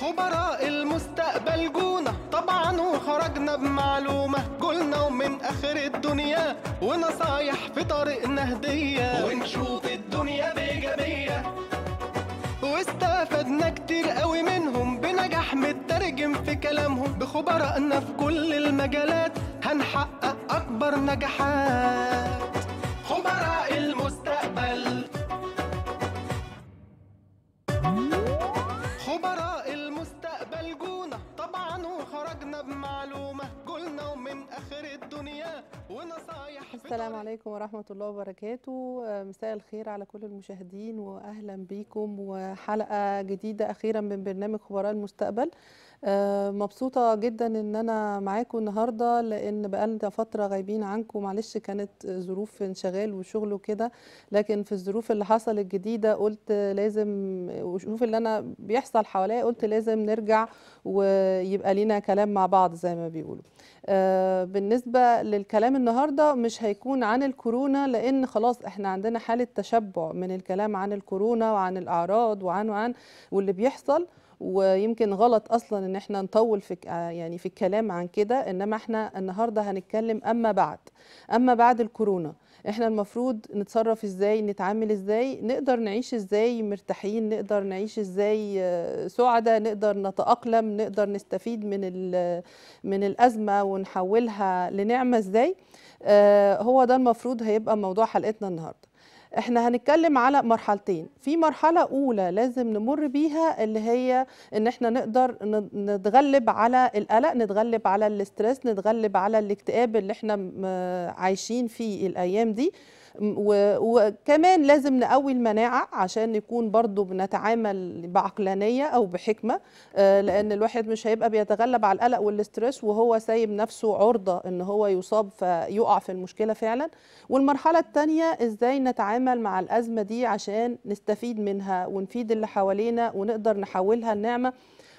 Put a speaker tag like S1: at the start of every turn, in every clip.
S1: خبراء المستقبل جونا طبعا وخرجنا بمعلومة قلنا ومن آخر الدنيا ونصايح في طريقنا هدية ونشوف الدنيا بإيجابية واستفدنا كتير قوي منهم بنجاح مترجم في كلامهم بخبرائنا في كل المجالات هنحقق أكبر نجاحات الدنيا ونصايح السلام عليكم ورحمة الله وبركاته آه، مساء الخير على كل المشاهدين وأهلا بيكم وحلقة جديدة أخيرا من برنامج خبراء المستقبل آه، مبسوطة جدا ان انا معاكم النهاردة لان بقالنا فترة غايبين عنكم معلش كانت ظروف انشغال وشغل وكده لكن في الظروف اللي حصلت جديدة قلت لازم وشوف اللي انا بيحصل حواليا قلت لازم نرجع ويبقى لينا كلام مع بعض زي ما بيقولوا آه، بالنسبة للكلام النهاردة مش هيكون عن الكورونا لان خلاص احنا عندنا حالة تشبع من الكلام عن الكورونا وعن الاعراض وعن وعن واللي بيحصل ويمكن غلط اصلا ان احنا نطول في آه، يعني في الكلام عن كده انما احنا النهارده هنتكلم اما بعد اما بعد الكورونا احنا المفروض نتصرف ازاي نتعامل ازاي نقدر نعيش ازاي مرتاحين نقدر نعيش ازاي آه، سعداء نقدر نتاقلم نقدر نستفيد من من الازمه ونحولها لنعمه ازاي آه، هو ده المفروض هيبقى موضوع حلقتنا النهارده احنا هنتكلم على مرحلتين في مرحله اولى لازم نمر بيها اللي هي ان احنا نقدر نتغلب على القلق نتغلب على الاسترس نتغلب على الاكتئاب اللي احنا عايشين فيه الايام دي وكمان لازم نقوي المناعه عشان نكون برضو بنتعامل بعقلانيه او بحكمه آه، لان الواحد مش هيبقى بيتغلب على القلق والاسترس وهو سايب نفسه عرضه ان هو يصاب فيقع في المشكله فعلا والمرحله الثانيه ازاي نتعامل مع الازمه دي عشان نستفيد منها ونفيد اللي حوالينا ونقدر نحولها لنعمه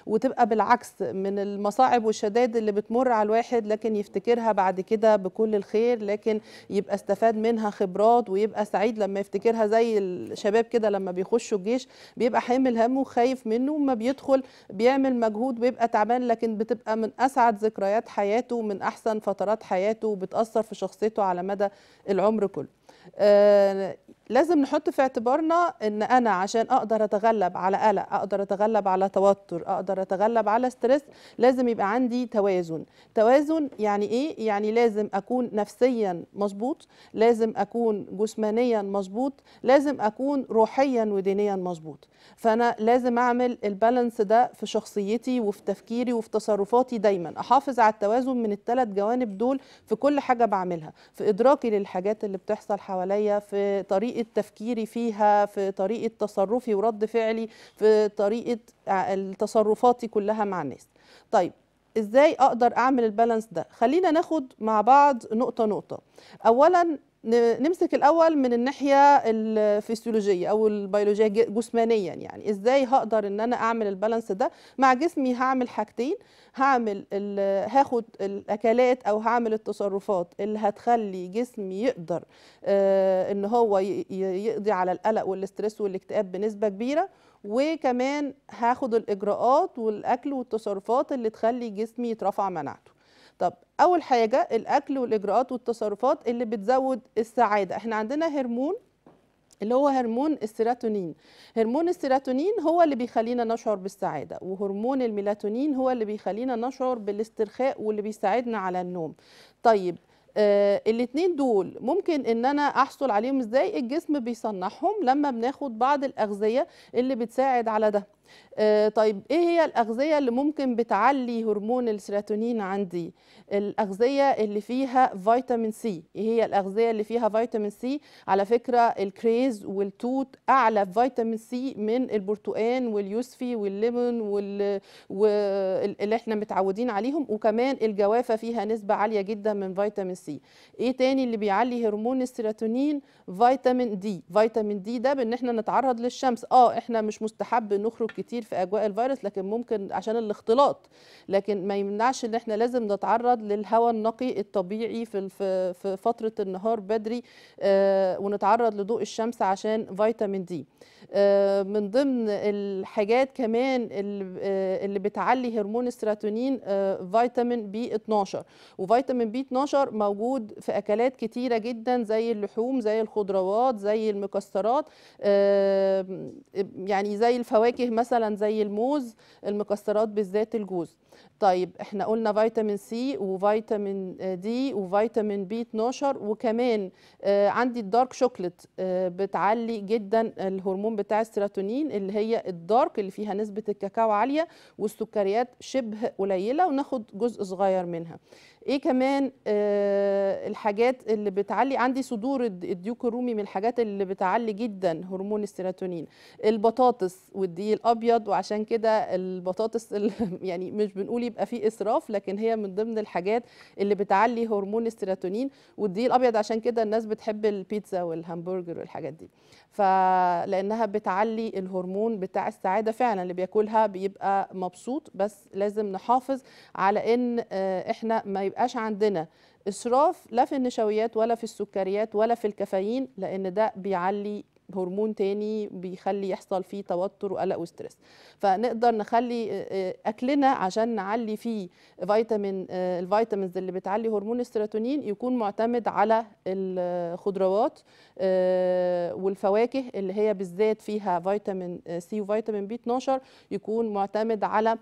S1: وتبقى بالعكس من المصاعب والشدائد اللي بتمر على الواحد لكن يفتكرها بعد كده بكل الخير لكن يبقى استفاد منها خبرات ويبقى سعيد لما يفتكرها زي الشباب كده لما بيخشوا الجيش بيبقى حامل همه وخايف منه وما بيدخل بيعمل مجهود بيبقى تعبان لكن بتبقى من اسعد ذكريات حياته ومن احسن فترات حياته وبتاثر في شخصيته على مدى العمر كله. آه، لازم نحط في اعتبارنا ان انا عشان اقدر اتغلب على قلق اقدر اتغلب على توتر اقدر اتغلب على ستريس لازم يبقى عندي توازن توازن يعني ايه يعني لازم اكون نفسيا مظبوط لازم اكون جسمانيا مظبوط لازم اكون روحيا ودينيا مظبوط فانا لازم اعمل البالانس ده في شخصيتي وفي تفكيري وفي تصرفاتي دايما احافظ على التوازن من الثلاث جوانب دول في كل حاجه بعملها في ادراكي للحاجات اللي بتحصل حواليا في طريقه طريقه تفكيري فيها في طريقه تصرفي ورد فعلي في طريقه تصرفاتي كلها مع الناس طيب ازاي اقدر اعمل البالانس ده خلينا ناخد مع بعض نقطه نقطه اولا نمسك الاول من الناحيه الفسيولوجيه او البيولوجيه جسمانيا يعني ازاي هقدر ان انا اعمل البالانس ده مع جسمي هعمل حاجتين هعمل هاخد الاكلات او هعمل التصرفات اللي هتخلي جسمي يقدر آه، ان هو يقضي على القلق والاسترس والاكتئاب بنسبه كبيره وكمان هاخد الاجراءات والاكل والتصرفات اللي تخلي جسمي يترفع مناعته طب اول حاجه الاكل والاجراءات والتصرفات اللي بتزود السعاده احنا عندنا هرمون اللي هو هرمون السيراتونين هرمون السيراتونين هو اللي بيخلينا نشعر بالسعادة وهرمون الميلاتونين هو اللي بيخلينا نشعر بالاسترخاء واللي بيساعدنا على النوم طيب آه الاثنين دول ممكن ان انا احصل عليهم ازاي الجسم بيصنعهم لما بناخد بعض الاغذيه اللي بتساعد على ده آه، طيب ايه هي الاغذيه اللي ممكن بتعلي هرمون السيروتونين عندي الاغذيه اللي فيها فيتامين سي ايه هي الاغذيه اللي فيها فيتامين سي على فكره الكريز والتوت اعلى فيتامين سي من البرتقان واليوسفي والليمون وال... واللي احنا متعودين عليهم وكمان الجوافه فيها نسبه عاليه جدا من فيتامين سي ايه تاني اللي بيعلي هرمون السيروتونين فيتامين دي فيتامين دي ده بان احنا نتعرض للشمس اه احنا مش مستحب نخرج كتير في اجواء الفيروس لكن ممكن عشان الاختلاط لكن ما يمنعش ان احنا لازم نتعرض للهواء النقي الطبيعي في في فتره النهار بدري آه، ونتعرض لضوء الشمس عشان فيتامين دي آه، من ضمن الحاجات كمان آه، اللي بتعلي هرمون السيروتونين فيتامين بي 12 وفيتامين بي 12 موجود في اكلات كتيره جدا زي اللحوم زي الخضروات زي المكسرات يعني زي الفواكه مثلا مثلا زي الموز المكسرات بالذات الجوز طيب احنا قلنا فيتامين سي وفيتامين دي وفيتامين بي 12 وكمان آه، عندي الدارك شوكليت آه، بتعلي جدا الهرمون بتاع السيروتونين اللي هي الدارك اللي فيها نسبه الكاكاو عاليه والسكريات شبه قليله وناخد جزء صغير منها ايه كمان آه الحاجات اللي بتعلي عندي صدور الديوك الرومي من الحاجات اللي بتعلي جدا هرمون السيروتونين البطاطس والدقيق الابيض وعشان كده البطاطس يعني مش بنقول يبقى في اسراف لكن هي من ضمن الحاجات اللي بتعلي هرمون السيروتونين والدقيق الابيض عشان كده الناس بتحب البيتزا والهمبرجر والحاجات دي فلانها بتعلي الهرمون بتاع السعاده فعلا اللي بياكلها بيبقى مبسوط بس لازم نحافظ على ان آه، احنا ما يبقاش عندنا اسراف لا في النشويات ولا في السكريات ولا في الكافيين لان ده بيعلي هرمون تاني بيخلي يحصل فيه توتر وقلق وستريس فنقدر نخلي آه، آه، اكلنا عشان نعلي فيه فيتامين آه، الفيتامينز اللي بتعلي هرمون السيروتونين يكون معتمد على الخضروات والفواكه اللي هي بالذات فيها فيتامين سي وفيتامين بي 12 يكون معتمد على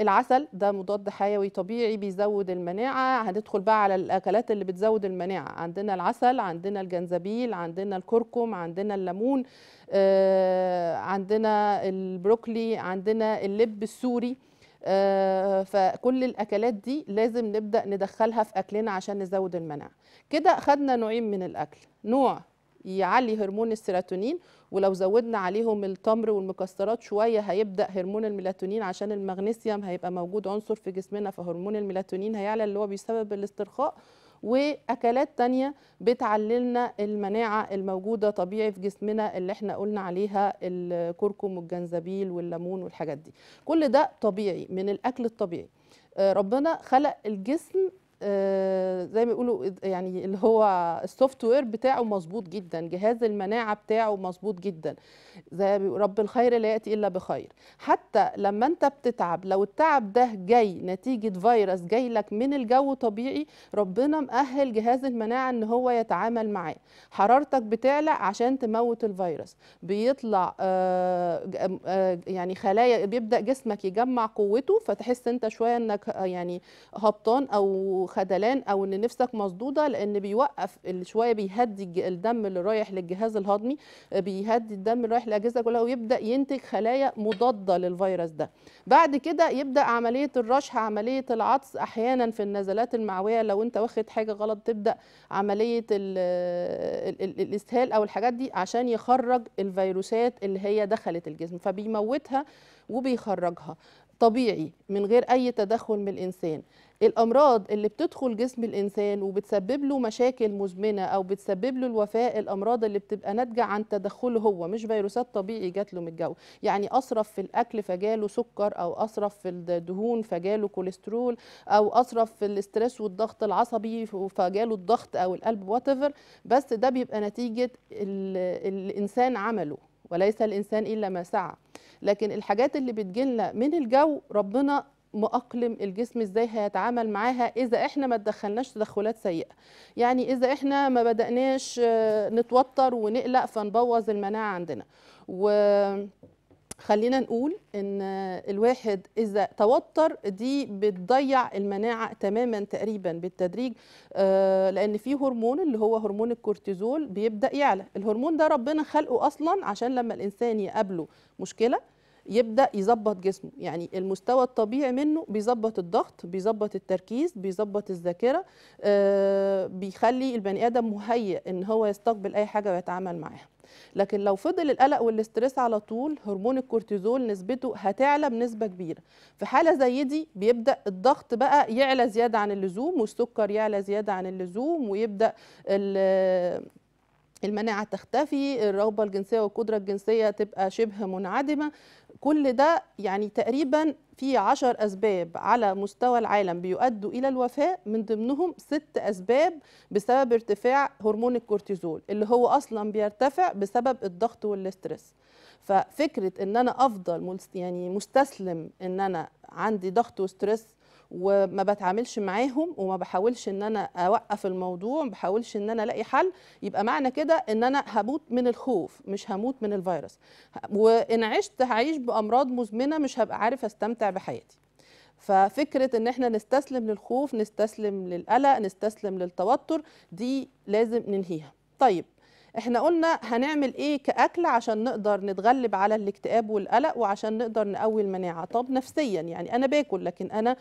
S1: العسل ده مضاد حيوي طبيعي بيزود المناعه هندخل بقى على الاكلات اللي بتزود المناعه عندنا العسل عندنا الجنزبيل عندنا الكركم عندنا عندنا الليمون آه، عندنا البروكلي عندنا اللب السوري آه، فكل الاكلات دي لازم نبدا ندخلها في اكلنا عشان نزود المناعه كده خدنا نوعين من الاكل نوع يعلي هرمون السيروتونين ولو زودنا عليهم التمر والمكسرات شويه هيبدا هرمون الميلاتونين عشان المغنيسيوم هيبقى موجود عنصر في جسمنا فهرمون الميلاتونين هيعلى اللي هو بيسبب الاسترخاء واكلات تانية بتعللنا المناعه الموجوده طبيعي في جسمنا اللي احنا قلنا عليها الكركم والجنزبيل والليمون والحاجات دي كل ده طبيعي من الاكل الطبيعي آه، ربنا خلق الجسم آه، زي ما بيقولوا يعني اللي هو السوفت وير بتاعه مظبوط جدا جهاز المناعه بتاعه مظبوط جدا زي رب الخير لا ياتي الا بخير حتى لما انت بتتعب لو التعب ده جاي نتيجه فيروس جاي لك من الجو طبيعي ربنا مأهل جهاز المناعه ان هو يتعامل معاه حرارتك بتعلى عشان تموت الفيروس بيطلع آه، آه، يعني خلايا بيبدا جسمك يجمع قوته فتحس انت شويه انك يعني هبطان او خدلان او ان نفسك مصدوده لان بيوقف شويه بيهدي الدم اللي رايح للجهاز الهضمي آه، بيهدي الدم اللي رايح للاجهزه كلها ويبدا ينتج خلايا مضاده للفيروس ده بعد كده يبدا عمليه الرشح عمليه العطس احيانا في النزلات المعويه لو انت واخد حاجه غلط تبدا عمليه الاسهال او الحاجات دي عشان يخرج الفيروسات اللي هي دخلت الجسم فبيموتها وبيخرجها طبيعي من غير اي تدخل من الانسان الامراض اللي بتدخل جسم الانسان وبتسبب له مشاكل مزمنه او بتسبب له الوفاه الامراض اللي بتبقى ناتجه عن تدخله هو مش فيروسات طبيعي جات له من الجو يعني اصرف في الاكل فجاله سكر او اصرف في الدهون فجاله كوليسترول او اصرف في الاسترس والضغط العصبي فجاله الضغط او القلب واتيفر بس ده بيبقى نتيجه الانسان عمله وليس الانسان الا ما سعى لكن الحاجات اللي بتجيلنا من الجو ربنا مأقلم الجسم ازاي هيتعامل معاها اذا احنا ما تدخلناش تدخلات سيئه يعني اذا احنا ما بدأناش آه، نتوتر ونقلق فنبوظ المناعه عندنا و خلينا نقول ان الواحد اذا توتر دي بتضيع المناعه تماما تقريبا بالتدريج آه، لان في هرمون اللي هو هرمون الكورتيزول بيبدا يعلى الهرمون ده ربنا خلقه اصلا عشان لما الانسان يقابله مشكله يبدا يظبط جسمه يعني المستوى الطبيعي منه بيظبط الضغط بيظبط التركيز بيظبط الذاكره آه، بيخلي البني ادم مهيئ ان هو يستقبل اي حاجه ويتعامل معاها لكن لو فضل القلق والاسترس على طول هرمون الكورتيزول نسبته هتعلى بنسبه كبيره في حاله زي دي بيبدا الضغط بقى يعلى زياده عن اللزوم والسكر يعلى زياده عن اللزوم ويبدا المناعه تختفي الرغبه الجنسيه والقدره الجنسيه تبقى شبه منعدمه كل ده يعني تقريبا في عشر أسباب على مستوى العالم بيؤدوا إلى الوفاة من ضمنهم ست أسباب بسبب ارتفاع هرمون الكورتيزول اللي هو أصلا بيرتفع بسبب الضغط والاسترس ففكرة إن أنا أفضل يعني مستسلم إن أنا عندي ضغط وسترس وما بتعاملش معاهم وما بحاولش ان انا اوقف الموضوع ما بحاولش ان انا الاقي حل يبقى معنى كده ان انا هموت من الخوف مش هموت من الفيروس وان عشت هعيش بامراض مزمنه مش هبقى عارف استمتع بحياتي ففكره ان احنا نستسلم للخوف نستسلم للقلق نستسلم للتوتر دي لازم ننهيها طيب احنا قلنا هنعمل ايه كأكل عشان نقدر نتغلب على الاكتئاب والقلق وعشان نقدر نقوي المناعة طب نفسيا يعني انا باكل لكن انا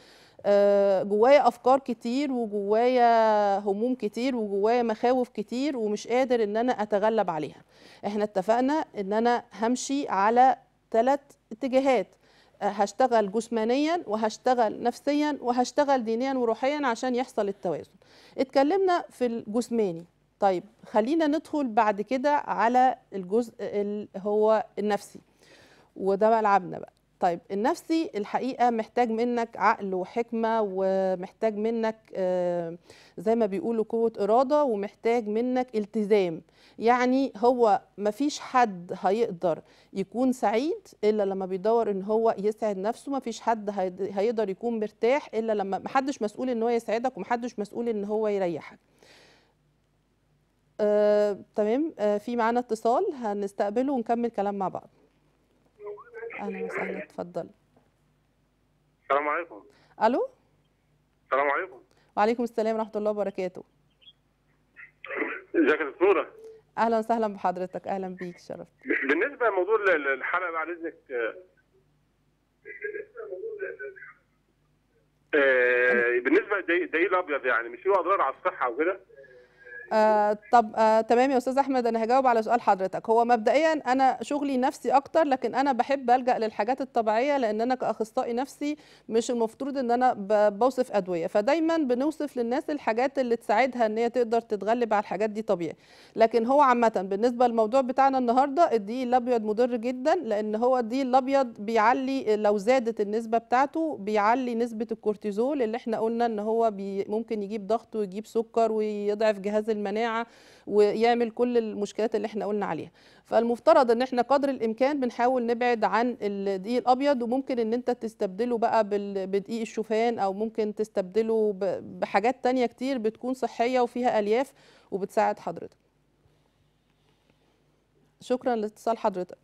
S1: آه، جوايا افكار كتير وجوايا هموم كتير وجوايا مخاوف كتير ومش قادر ان انا اتغلب عليها احنا اتفقنا ان انا همشي على ثلاث اتجاهات آه، هشتغل جسمانيا وهشتغل نفسيا وهشتغل دينيا وروحيا عشان يحصل التوازن اتكلمنا في الجسماني طيب خلينا ندخل بعد كده على الجزء اللي هو النفسي وده بقى لعبنا بقى طيب النفسي الحقيقه محتاج منك عقل وحكمه ومحتاج منك آه، زي ما بيقولوا قوه اراده ومحتاج منك التزام يعني هو مفيش حد هيقدر يكون سعيد الا لما بيدور ان هو يسعد نفسه مفيش حد هيقدر يكون مرتاح الا لما محدش مسؤول ان هو يسعدك ومحدش مسؤول ان هو يريحك آه، تمام آه، في معانا اتصال هنستقبله ونكمل كلام مع بعض اهلا وسهلا اتفضل السلام عليكم الو السلام عليكم وعليكم السلام ورحمه الله وبركاته ازيك يا دكتوره اهلا وسهلا بحضرتك اهلا بيك شرفت بالنسبه لموضوع الحلقه بعد اذنك آه، آه، بالنسبه للدقيق الابيض يعني مش له اضرار على الصحه وكده آه طب آه تمام يا استاذ احمد انا هجاوب على سؤال حضرتك هو مبدئيا انا شغلي نفسي اكتر لكن انا بحب الجا للحاجات الطبيعيه لان انا كاخصائي نفسي مش المفروض ان انا بوصف ادويه فدايما بنوصف للناس الحاجات اللي تساعدها ان هي تقدر تتغلب على الحاجات دي طبيعي لكن هو عامه بالنسبه للموضوع بتاعنا النهارده الدقيق الابيض مضر جدا لان هو الدقيق الابيض بيعلي لو زادت النسبه بتاعته بيعلي نسبه الكورتيزول اللي احنا قلنا ان هو ممكن يجيب ضغط ويجيب سكر ويضعف جهاز المناعه ويعمل كل المشكلات اللي احنا قلنا عليها فالمفترض ان احنا قدر الامكان بنحاول نبعد عن الدقيق الابيض وممكن ان انت تستبدله بقى بدقيق الشوفان او ممكن تستبدله بحاجات تانية كتير بتكون صحيه وفيها الياف وبتساعد حضرتك شكرا لاتصال حضرتك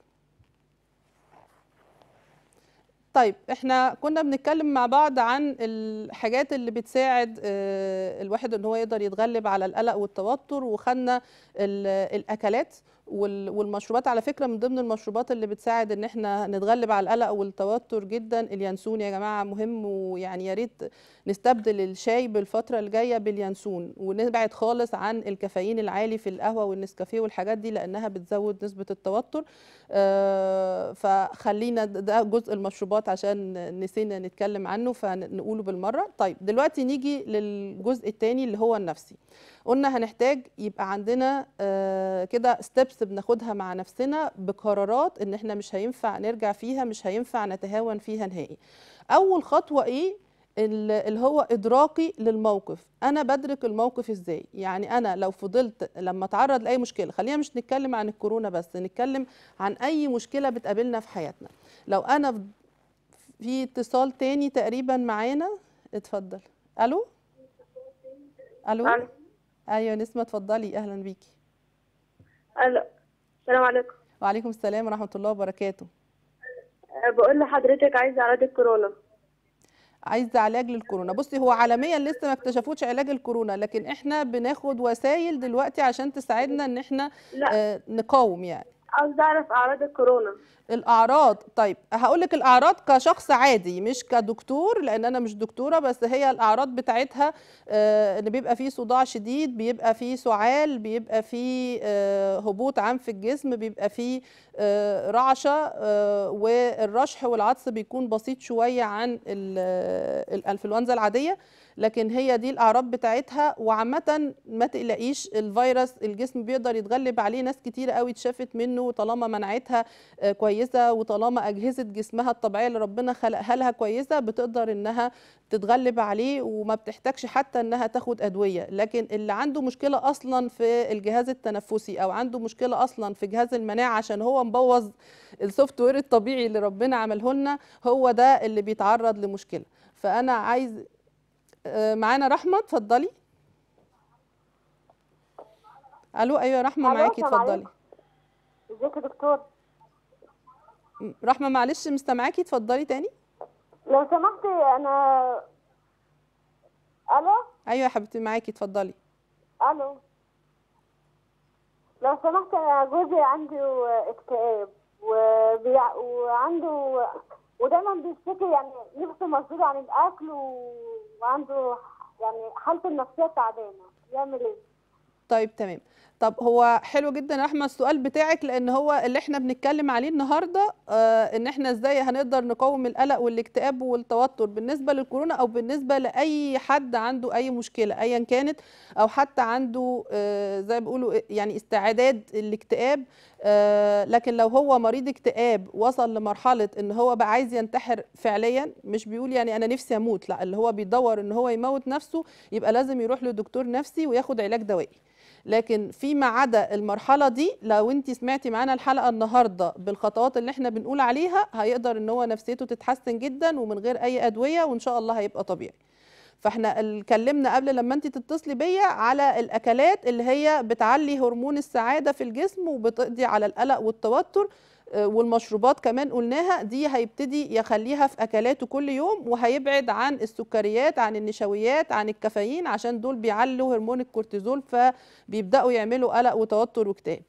S1: طيب احنا كنا بنتكلم مع بعض عن الحاجات اللي بتساعد آه، الواحد ان هو يقدر يتغلب على القلق والتوتر وخدنا الاكلات والمشروبات على فكره من ضمن المشروبات اللي بتساعد ان احنا نتغلب على القلق والتوتر جدا اليانسون يا جماعه مهم ويعني يا ريت نستبدل الشاي بالفتره الجايه باليانسون ونبعد خالص عن الكافيين العالي في القهوه والنسكافيه والحاجات دي لانها بتزود نسبه التوتر آه، فخلينا ده جزء المشروبات عشان نسينا نتكلم عنه فنقوله بالمره طيب دلوقتي نيجي للجزء الثاني اللي هو النفسي قلنا هنحتاج يبقى عندنا آه، كده ستيبس بس بناخدها مع نفسنا بقرارات ان احنا مش هينفع نرجع فيها مش هينفع نتهاون فيها نهائي اول خطوه ايه اللي هو ادراكي للموقف انا بدرك الموقف ازاي يعني انا لو فضلت لما اتعرض لاي مشكله خلينا مش نتكلم عن الكورونا بس نتكلم عن اي مشكله بتقابلنا في حياتنا لو انا في اتصال تاني تقريبا معانا اتفضل الو الو ايوه نسمه اتفضلي اهلا بيكي السلام عليكم وعليكم السلام ورحمه الله وبركاته أه، بقول لحضرتك عايزه علاج الكورونا عايزه علاج للكورونا بصي هو عالميا لسه ما اكتشفوش علاج الكورونا لكن احنا بناخد وسائل دلوقتي عشان تساعدنا ان احنا آه نقاوم يعني قصدي اعرف اعراض الكورونا الاعراض طيب هقول لك الاعراض كشخص عادي مش كدكتور لان انا مش دكتوره بس هي الاعراض بتاعتها ان آه، بيبقى فيه صداع شديد بيبقى فيه سعال بيبقى فيه آه، هبوط عام في الجسم بيبقى فيه آه، رعشه والرشح والعطس بيكون بسيط شويه عن الانفلونزا العاديه لكن هي دي الاعراض بتاعتها وعامه ما تقلقيش الفيروس الجسم بيقدر يتغلب عليه ناس كتير قوي اتشافت منه طالما مناعتها آه، كويسه وطالما اجهزه جسمها الطبيعيه اللي ربنا خلقها لها كويسه بتقدر انها تتغلب عليه وما بتحتاجش حتى انها تاخد ادويه لكن اللي عنده مشكله اصلا في الجهاز التنفسي او عنده مشكله اصلا في جهاز المناعه عشان هو مبوظ السوفت وير الطبيعي اللي ربنا عمله لنا هو ده اللي بيتعرض لمشكله فانا عايز آه، معانا رحمه اتفضلي الو ايوه رحمه معاكي اتفضلي ازيك يا دكتور رحمه معلش مستمعاكي اتفضلي تاني لو سمحت انا الو ايوه يا حبيبتي معاكي اتفضلي الو لو سمحت انا جوزي عنده اكتئاب وبيع... وعنده ودايما بيشتكي يعني نفسه مشغول عن الاكل و... وعنده يعني حالته النفسيه تعبانه يعمل ايه؟ طيب تمام طب هو حلو جدا احمد السؤال بتاعك لان هو اللي احنا بنتكلم عليه النهارده آه ان احنا ازاي هنقدر نقاوم القلق والاكتئاب والتوتر بالنسبه للكورونا او بالنسبه لاي حد عنده اي مشكله ايا كانت او حتى عنده آه زي بيقولوا يعني استعداد الاكتئاب آه لكن لو هو مريض اكتئاب وصل لمرحله ان هو بقى عايز ينتحر فعليا مش بيقول يعني انا نفسي اموت لا اللي هو بيدور ان هو يموت نفسه يبقى لازم يروح لدكتور نفسي وياخد علاج دوائي لكن فيما عدا المرحله دي لو انت سمعتي معانا الحلقه النهارده بالخطوات اللي احنا بنقول عليها هيقدر ان هو نفسيته تتحسن جدا ومن غير اي ادويه وان شاء الله هيبقى طبيعي فاحنا اتكلمنا قبل لما انت تتصلي بيا على الاكلات اللي هي بتعلي هرمون السعاده في الجسم وبتقضي على القلق والتوتر آه، والمشروبات كمان قلناها دي هيبتدي يخليها في اكلاته كل يوم وهيبعد عن السكريات عن النشويات عن الكافيين عشان دول بيعلوا هرمون الكورتيزول فبيبداوا يعملوا قلق وتوتر واكتئاب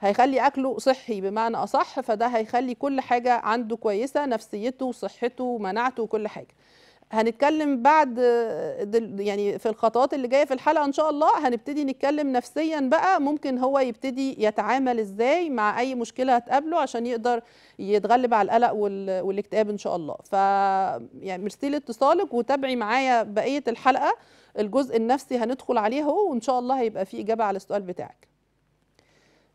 S1: هيخلي اكله صحي بمعنى اصح فده هيخلي كل حاجه عنده كويسه نفسيته وصحته ومناعته وكل حاجه هنتكلم بعد يعني في الخطوات اللي جايه في الحلقه ان شاء الله هنبتدي نتكلم نفسيا بقى ممكن هو يبتدي يتعامل ازاي مع اي مشكله هتقابله عشان يقدر يتغلب على القلق والاكتئاب ان شاء الله ف يعني ميرسي لاتصالك وتابعي معايا بقيه الحلقه الجزء النفسي هندخل عليه اهو وان شاء الله هيبقى فيه اجابه على السؤال بتاعك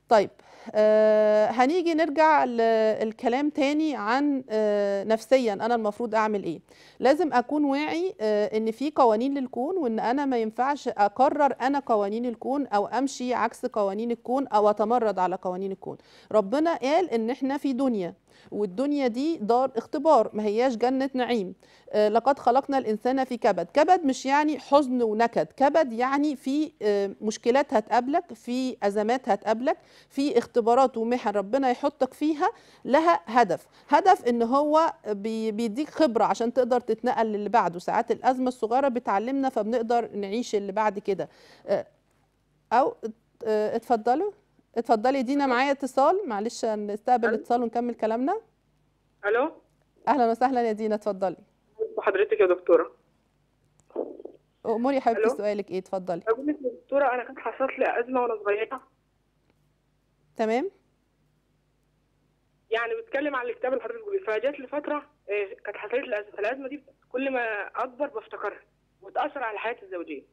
S1: طيب آه، هنيجي نرجع للكلام تاني عن آه، نفسيا انا المفروض اعمل ايه لازم اكون واعي آه، ان في قوانين للكون وان انا ما ينفعش اقرر انا قوانين الكون او امشي عكس قوانين الكون او اتمرد على قوانين الكون ربنا قال ان احنا في دنيا والدنيا دي دار اختبار ما هياش جنة نعيم آه، لقد خلقنا الإنسان في كبد كبد مش يعني حزن ونكد كبد يعني في آه، مشكلات هتقابلك في أزمات هتقابلك في اختبارات ومحن ربنا يحطك فيها لها هدف هدف ان هو بيديك خبرة عشان تقدر تتنقل للي بعده ساعات الأزمة الصغيرة بتعلمنا فبنقدر نعيش اللي بعد كده آه، أو اتفضلوا اتفضلي دينا معايا اتصال معلش نستقبل اتصال ونكمل كلامنا الو اهلا وسهلا يا دينا اتفضلي بحضرتك يا دكتوره اموري يا حبيبتي سؤالك ايه اتفضلي اقول لك يا دكتوره انا كنت حصلت لي ازمه وانا صغيره تمام يعني بتكلم على الكتاب اللي حضرتك بتقوليه فجات لي فتره إيه، كانت حصلت لي ازمه فالازمه دي كل ما اكبر بفتكرها وتاثر على حياتي الزوجيه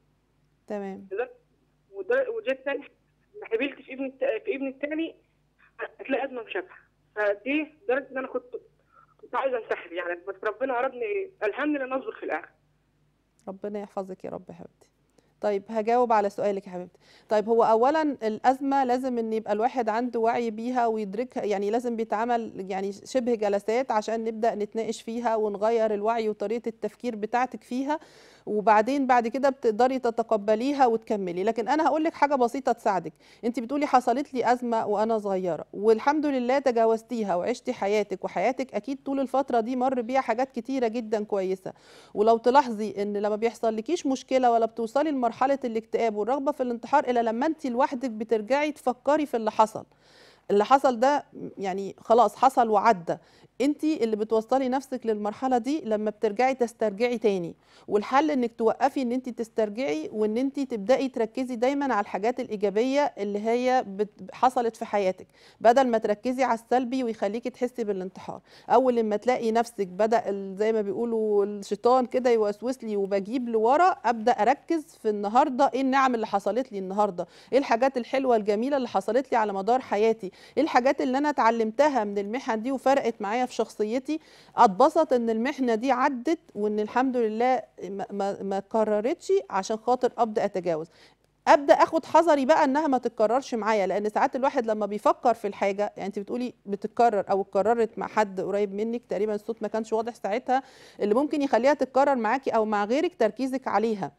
S1: تمام وجيت تاني ما قابلتش ابن في ابن الثاني هتلاقي ازمه مشابهه فدي لدرجه ان انا كنت كنت عايزه انسحب يعني بس ربنا اردني الحمد لله نصبر في الاخر ربنا يحفظك يا رب يا حبيبتي طيب هجاوب على سؤالك يا حبيبتي طيب هو اولا الازمه لازم ان يبقى الواحد عنده وعي بيها ويدركها يعني لازم بيتعمل يعني شبه جلسات عشان نبدا نتناقش فيها ونغير الوعي وطريقه التفكير بتاعتك فيها وبعدين بعد كده بتقدري تتقبليها وتكملي لكن انا هقول لك حاجه بسيطه تساعدك انت بتقولي حصلت لي ازمه وانا صغيره والحمد لله تجاوزتيها وعشتي حياتك وحياتك اكيد طول الفتره دي مر بيها حاجات كتيره جدا كويسه ولو تلاحظي ان لما بيحصل لكيش مشكله ولا بتوصلي مرحله الاكتئاب والرغبه في الانتحار الا لما انت لوحدك بترجعي تفكري في اللي حصل اللي حصل ده يعني خلاص حصل وعدى انت اللي بتوصلي نفسك للمرحله دي لما بترجعي تسترجعي تاني والحل انك توقفي ان انت تسترجعي وان انت تبداي تركزي دايما على الحاجات الايجابيه اللي هي حصلت في حياتك بدل ما تركزي على السلبي ويخليكي تحسي بالانتحار اول لما تلاقي نفسك بدا زي ما بيقولوا الشيطان كده يوسوس لي وبجيب لورا ابدا اركز في النهارده ايه النعم اللي حصلت لي النهارده ايه الحاجات الحلوه الجميله اللي حصلت لي على مدار حياتي ايه الحاجات اللي انا اتعلمتها من المحن دي وفرقت معايا في شخصيتي اتبسط ان المحنه دي عدت وان الحمد لله ما, ما, ما عشان خاطر ابدا اتجاوز ابدا اخد حذري بقى انها ما تتكررش معايا لان ساعات الواحد لما بيفكر في الحاجه يعني انت بتقولي بتتكرر او اتكررت مع حد قريب منك تقريبا الصوت ما كانش واضح ساعتها اللي ممكن يخليها تتكرر معاكي او مع غيرك تركيزك عليها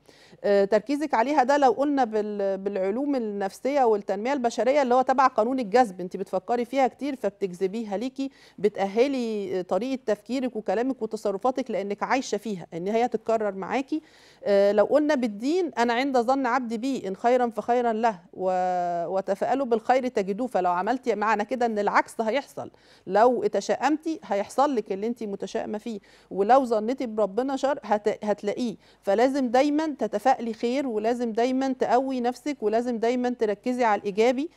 S1: آه تركيزك عليها ده لو قلنا بالعلوم النفسيه والتنميه البشريه اللي هو تبع قانون الجذب انت بتفكري فيها كتير فبتجذبيها ليكي بتاهلي آه، طريقه تفكيرك وكلامك وتصرفاتك لانك عايشه فيها ان هي تتكرر معاكي آه لو قلنا بالدين انا عند ظن عبدي بيه خيرا فخيرا له وتفاءلوا بالخير تجدوه فلو عملتي معنى كده ان العكس هيحصل لو اتشائمتي هيحصل لك اللي انت متشائمه فيه ولو ظنتي بربنا شر هت... هتلاقيه فلازم دايما تتفائلي خير ولازم دايما تقوي نفسك ولازم دايما تركزي على الايجابي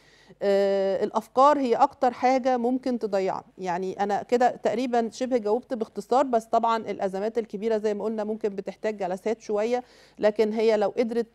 S1: آه، الافكار هي اكتر حاجه ممكن تضيعنا يعني انا كده تقريبا شبه جاوبت باختصار بس طبعا الازمات الكبيره زي ما قلنا ممكن بتحتاج جلسات شويه لكن هي لو قدرت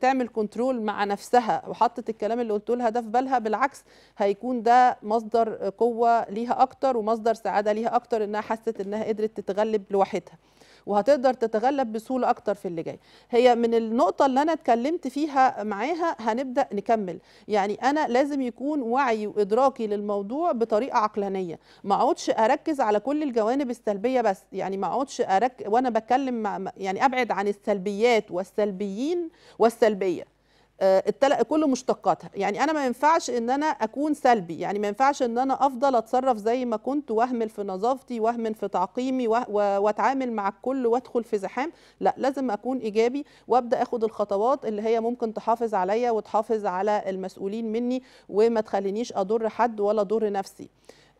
S1: تعمل كنترول مع نفسها وحطت الكلام اللي قلت لها ده في بالها بالعكس هيكون ده مصدر قوه ليها اكتر ومصدر سعاده ليها اكتر انها حست انها قدرت تتغلب لوحدها وهتقدر تتغلب بسهوله اكتر في اللي جاي هي من النقطه اللي انا اتكلمت فيها معاها هنبدا نكمل يعني انا لازم يكون وعي وادراكي للموضوع بطريقه عقلانيه ما اقعدش اركز على كل الجوانب السلبيه بس يعني ما اقعدش أرك... وانا بتكلم مع... يعني ابعد عن السلبيات والسلبيين والسلبيه آه، كل مشتقاتها يعني انا ما ينفعش ان انا اكون سلبي يعني ما ينفعش ان انا افضل اتصرف زي ما كنت واهمل في نظافتي واهمل في تعقيمي واتعامل مع الكل وادخل في زحام لا لازم اكون ايجابي وابدا اخد الخطوات اللي هي ممكن تحافظ عليا وتحافظ على المسؤولين مني وما تخلينيش اضر حد ولا اضر نفسي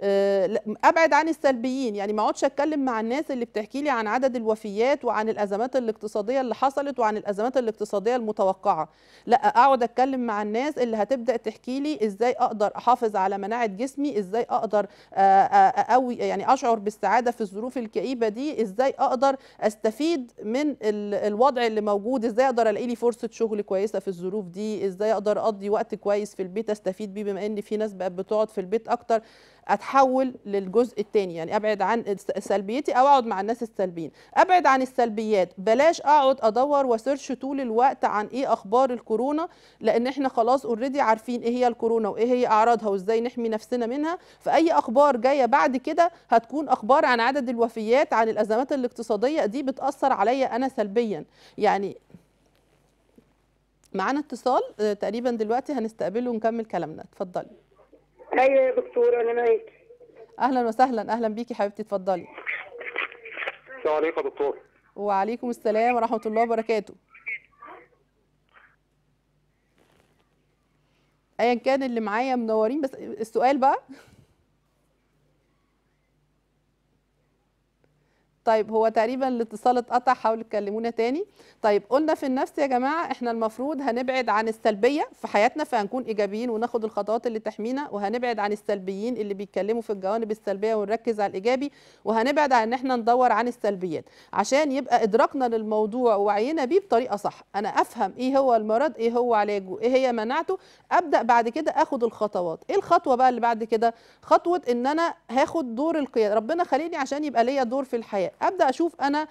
S1: آه، ابعد عن السلبيين يعني ما اقعدش اتكلم مع الناس اللي بتحكي لي عن عدد الوفيات وعن الازمات الاقتصاديه اللي حصلت وعن الازمات الاقتصاديه المتوقعه لا اقعد اتكلم مع الناس اللي هتبدا تحكي لي ازاي اقدر احافظ على مناعه جسمي ازاي اقدر آه، آه، اقوي يعني اشعر بالسعاده في الظروف الكئيبه دي ازاي اقدر استفيد من الوضع اللي موجود ازاي اقدر الاقي لي فرصه شغل كويسه في الظروف دي ازاي اقدر اقضي وقت كويس في البيت استفيد بيه بما ان في ناس بقت بتقعد في البيت اكتر اتحول للجزء الثاني يعني ابعد عن سلبيتي او اقعد مع الناس السلبيين ابعد عن السلبيات بلاش اقعد ادور وسيرش طول الوقت عن ايه اخبار الكورونا لان احنا خلاص اوريدي عارفين ايه هي الكورونا وايه هي اعراضها وازاي نحمي نفسنا منها فاي اخبار جايه بعد كده هتكون اخبار عن عدد الوفيات عن الازمات الاقتصاديه دي بتاثر عليا انا سلبيا يعني معانا اتصال آه، تقريبا دلوقتي هنستقبله ونكمل كلامنا اتفضلي ايوه يا دكتور انا معاكي اهلا وسهلا اهلا بيكي حبيبتي اتفضلي السلام عليكم يا دكتور وعليكم السلام ورحمه الله وبركاته ايا كان اللي معايا منورين بس السؤال بقى طيب هو تقريبا الاتصال اتقطع حاولوا تكلمونا تاني طيب قلنا في النفس يا جماعه احنا المفروض هنبعد عن السلبيه في حياتنا فهنكون ايجابيين وناخد الخطوات اللي تحمينا وهنبعد عن السلبيين اللي بيتكلموا في الجوانب السلبيه ونركز على الايجابي وهنبعد عن ان احنا ندور عن السلبيات عشان يبقى ادراكنا للموضوع ووعينا بيه بطريقه صح انا افهم ايه هو المرض ايه هو علاجه ايه هي مناعته ابدا بعد كده اخد الخطوات ايه الخطوه بقى اللي بعد كده خطوه ان انا هاخد دور القياده ربنا خليني عشان يبقى ليا دور في الحياه ابدا اشوف انا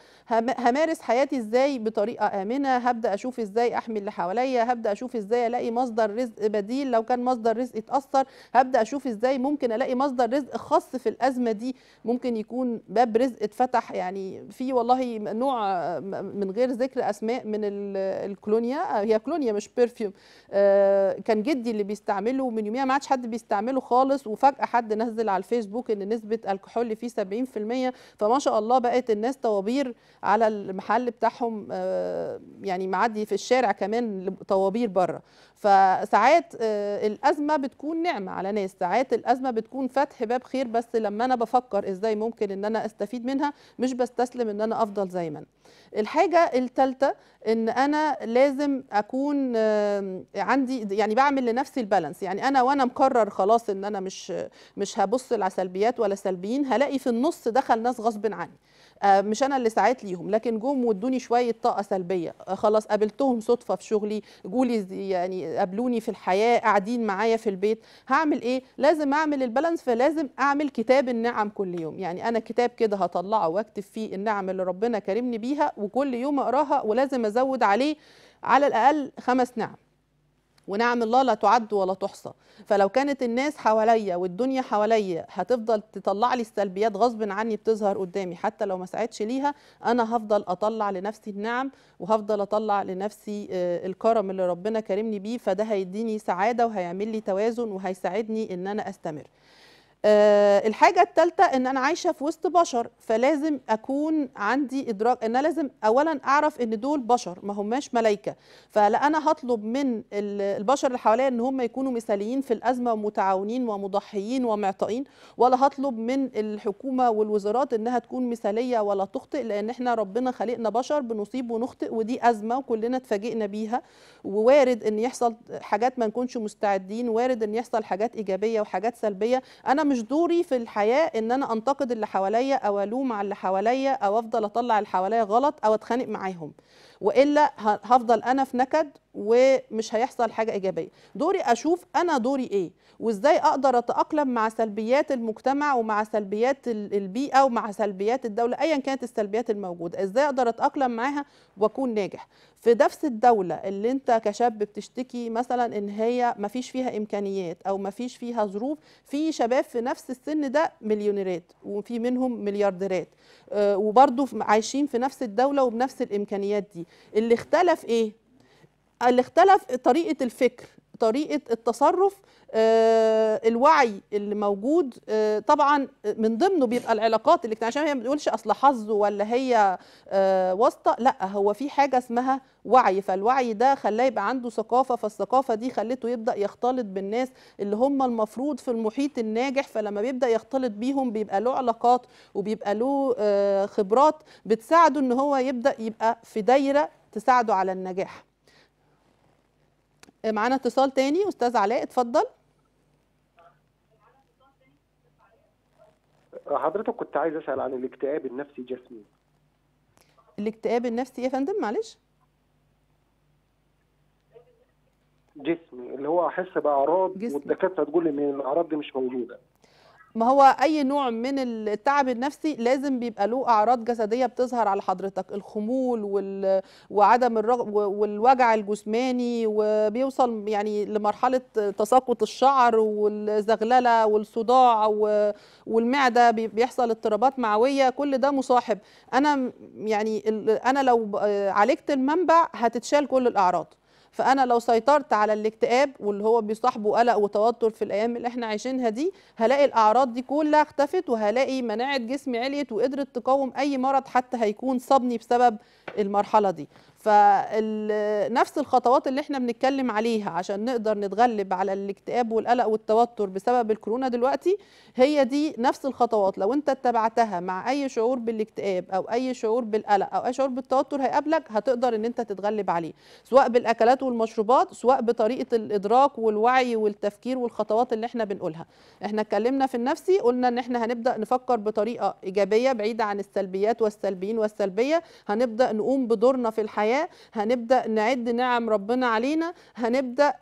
S1: همارس حياتي ازاي بطريقه امنه هبدا اشوف ازاي احمي اللي حواليا هبدا اشوف ازاي الاقي مصدر رزق بديل لو كان مصدر رزق اتاثر هبدا اشوف ازاي ممكن الاقي مصدر رزق خاص في الازمه دي ممكن يكون باب رزق اتفتح يعني في والله نوع من غير ذكر اسماء من الكولونيا هي كولونيا مش برفيوم آه، كان جدي اللي بيستعمله من يوميها ما عادش حد بيستعمله خالص وفجاه حد نزل على الفيسبوك ان نسبه الكحول فيه 70% فما شاء الله بقى بقت الناس طوابير على المحل بتاعهم آه، يعني معدي في الشارع كمان طوابير بره فساعات آه، الازمه بتكون نعمه على ناس ساعات الازمه بتكون فتح باب خير بس لما انا بفكر ازاي ممكن ان انا استفيد منها مش بستسلم ان انا افضل زي ما الحاجه الثالثه ان انا لازم اكون آه، عندي يعني بعمل لنفسي البالانس يعني انا وانا مقرر خلاص ان انا مش مش هبص على سلبيات ولا سلبيين هلاقي في النص دخل ناس غصب عني آه، مش انا اللي ساعدت ليهم لكن جم وادوني شويه طاقه سلبيه آه، خلاص قابلتهم صدفه في شغلي جولي يعني قابلوني في الحياه قاعدين معايا في البيت هعمل ايه لازم اعمل البالانس فلازم اعمل كتاب النعم كل يوم يعني انا كتاب كده هطلعه واكتب فيه النعم اللي ربنا كرمني بيها وكل يوم اقراها ولازم ازود عليه على الاقل خمس نعم ونعم الله لا تعد ولا تحصى فلو كانت الناس حواليا والدنيا حواليا هتفضل تطلع لي السلبيات غصب عني بتظهر قدامي حتى لو ما ساعدش ليها انا هفضل اطلع لنفسي النعم وهفضل اطلع لنفسي آه، الكرم اللي ربنا كرمني بيه فده هيديني سعاده وهيعمل لي توازن وهيساعدني ان انا استمر أه الحاجة الثالثة ان انا عايشة في وسط بشر فلازم اكون عندي ادراك ان انا لازم اولا اعرف ان دول بشر ما هماش ملايكة فلا انا هطلب من البشر اللي حواليا ان هم يكونوا مثاليين في الازمة ومتعاونين ومضحيين ومعطئين ولا هطلب من الحكومة والوزارات انها تكون مثالية ولا تخطئ لان احنا ربنا خلقنا بشر بنصيب ونخطئ ودي ازمة وكلنا اتفاجئنا بيها ووارد ان يحصل حاجات ما نكونش مستعدين وارد ان يحصل حاجات ايجابية وحاجات سلبية انا مش دوري في الحياه ان انا انتقد اللي حواليا او الوم على اللي حواليا او افضل اطلع اللي حواليا غلط او اتخانق معاهم والا هفضل انا في نكد ومش هيحصل حاجه ايجابيه دوري اشوف انا دوري ايه وازاي اقدر اتاقلم مع سلبيات المجتمع ومع سلبيات البيئه ومع سلبيات الدوله ايا كانت السلبيات الموجوده ازاي اقدر اتاقلم معاها واكون ناجح في نفس الدوله اللي انت كشاب بتشتكي مثلا ان هي مفيش فيها امكانيات او مفيش فيها ظروف في شباب في نفس السن ده مليونيرات وفي منهم مليارديرات آه، وبرضه عايشين في نفس الدولة وبنفس الإمكانيات دي اللي اختلف إيه؟ اللي اختلف طريقة الفكر طريقه التصرف آه، الوعي اللي موجود آه، طبعا من ضمنه بيبقى العلاقات اللي عشان هي ما بتقولش اصل حظه ولا هي آه، واسطه لا هو في حاجه اسمها وعي فالوعي ده خلاه يبقى عنده ثقافه فالثقافه دي خلته يبدا يختلط بالناس اللي هم المفروض في المحيط الناجح فلما بيبدا يختلط بيهم بيبقى له علاقات وبيبقى له خبرات بتساعده ان هو يبدا يبقى في دايره تساعده على النجاح معانا اتصال تاني استاذ علاء اتفضل حضرتك كنت عايز اسال عن الاكتئاب النفسي جسمي الاكتئاب النفسي يا فندم معلش جسمي اللي هو احس باعراض والدكاتره تقول لي ان الاعراض دي مش موجوده ما هو اي نوع من التعب النفسي لازم بيبقى له اعراض جسديه بتظهر على حضرتك الخمول وال... وعدم الرغ... والوجع الجسماني وبيوصل يعني لمرحله تساقط الشعر والزغلله والصداع و... والمعده بيحصل اضطرابات معويه كل ده مصاحب انا يعني انا لو عالجت المنبع هتتشال كل الاعراض فانا لو سيطرت على الاكتئاب واللي هو بيصاحبه قلق وتوتر في الايام اللي احنا عايشينها دي هلاقي الاعراض دي كلها اختفت وهلاقي مناعه جسمي عليت وقدرت تقاوم اي مرض حتى هيكون صابني بسبب المرحله دي فنفس الخطوات اللي احنا بنتكلم عليها عشان نقدر نتغلب على الاكتئاب والقلق والتوتر بسبب الكورونا دلوقتي هي دي نفس الخطوات لو انت اتبعتها مع اي شعور بالاكتئاب او اي شعور بالقلق او اي شعور بالتوتر هيقابلك هتقدر ان انت تتغلب عليه سواء بالاكلات والمشروبات سواء بطريقه الادراك والوعي والتفكير والخطوات اللي احنا بنقولها احنا اتكلمنا في النفسي قلنا ان احنا هنبدا نفكر بطريقه ايجابيه بعيده عن السلبيات والسلبيين والسلبيه هنبدا نقوم بدورنا في الحياه الحياه هنبدا نعد نعم ربنا علينا هنبدا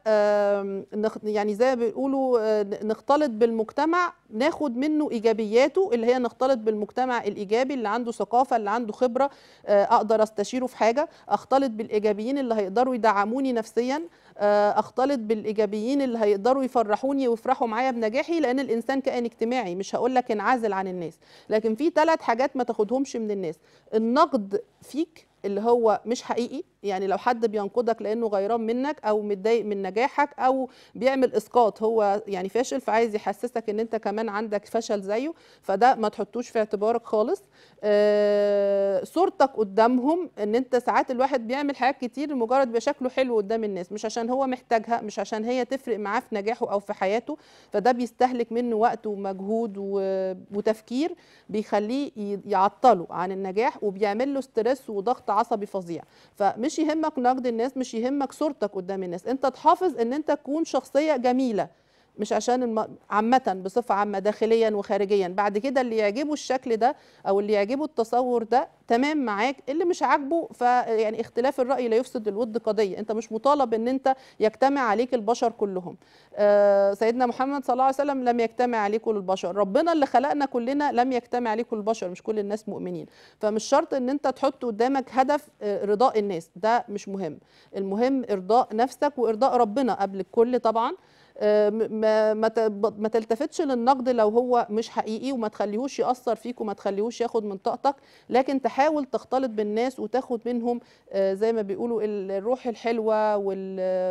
S1: يعني زي ما بيقولوا آه، نختلط بالمجتمع ناخد منه ايجابياته اللي هي نختلط بالمجتمع الايجابي اللي عنده ثقافه اللي عنده خبره آه، اقدر استشيره في حاجه اختلط بالايجابيين اللي هيقدروا يدعموني نفسيا آه، اختلط بالايجابيين اللي هيقدروا يفرحوني ويفرحوا معايا بنجاحي لان الانسان كائن اجتماعي مش هقول لك انعزل عن الناس لكن في ثلاث حاجات ما تاخدهمش من الناس النقد فيك اللي هو مش حقيقي يعني لو حد بينقدك لانه غيران منك او متضايق من نجاحك او بيعمل اسقاط هو يعني فاشل فعايز يحسسك ان انت كمان عندك فشل زيه فده ما تحطوش في اعتبارك خالص آه، صورتك قدامهم ان انت ساعات الواحد بيعمل حاجات كتير لمجرد شكله حلو قدام الناس مش عشان هو محتاجها مش عشان هي تفرق معاه في نجاحه او في حياته فده بيستهلك منه وقت ومجهود وتفكير بيخليه يعطله عن النجاح وبيعمل له ستريس وضغط عصبي فظيع فمش يهمك نقد الناس مش يهمك صورتك قدام الناس انت تحافظ ان انت تكون شخصيه جميله مش عشان عامة بصفة عامة داخليا وخارجيا بعد كده اللي يعجبه الشكل ده أو اللي يعجبه التصور ده تمام معاك اللي مش عاجبه فيعني اختلاف الرأي لا يفسد الود قضية أنت مش مطالب أن أنت يجتمع عليك البشر كلهم آه سيدنا محمد صلى الله عليه وسلم لم يجتمع عليك كل البشر ربنا اللي خلقنا كلنا لم يجتمع عليك كل البشر مش كل الناس مؤمنين فمش شرط أن أنت تحط قدامك هدف آه، رضاء الناس ده مش مهم المهم إرضاء نفسك وإرضاء ربنا قبل الكل طبعا آه، ما ما تلتفتش للنقد لو هو مش حقيقي وما تخليهوش ياثر فيك وما تخليهوش ياخد من طاقتك لكن تحاول تختلط بالناس وتاخد منهم آه، زي ما بيقولوا الروح الحلوه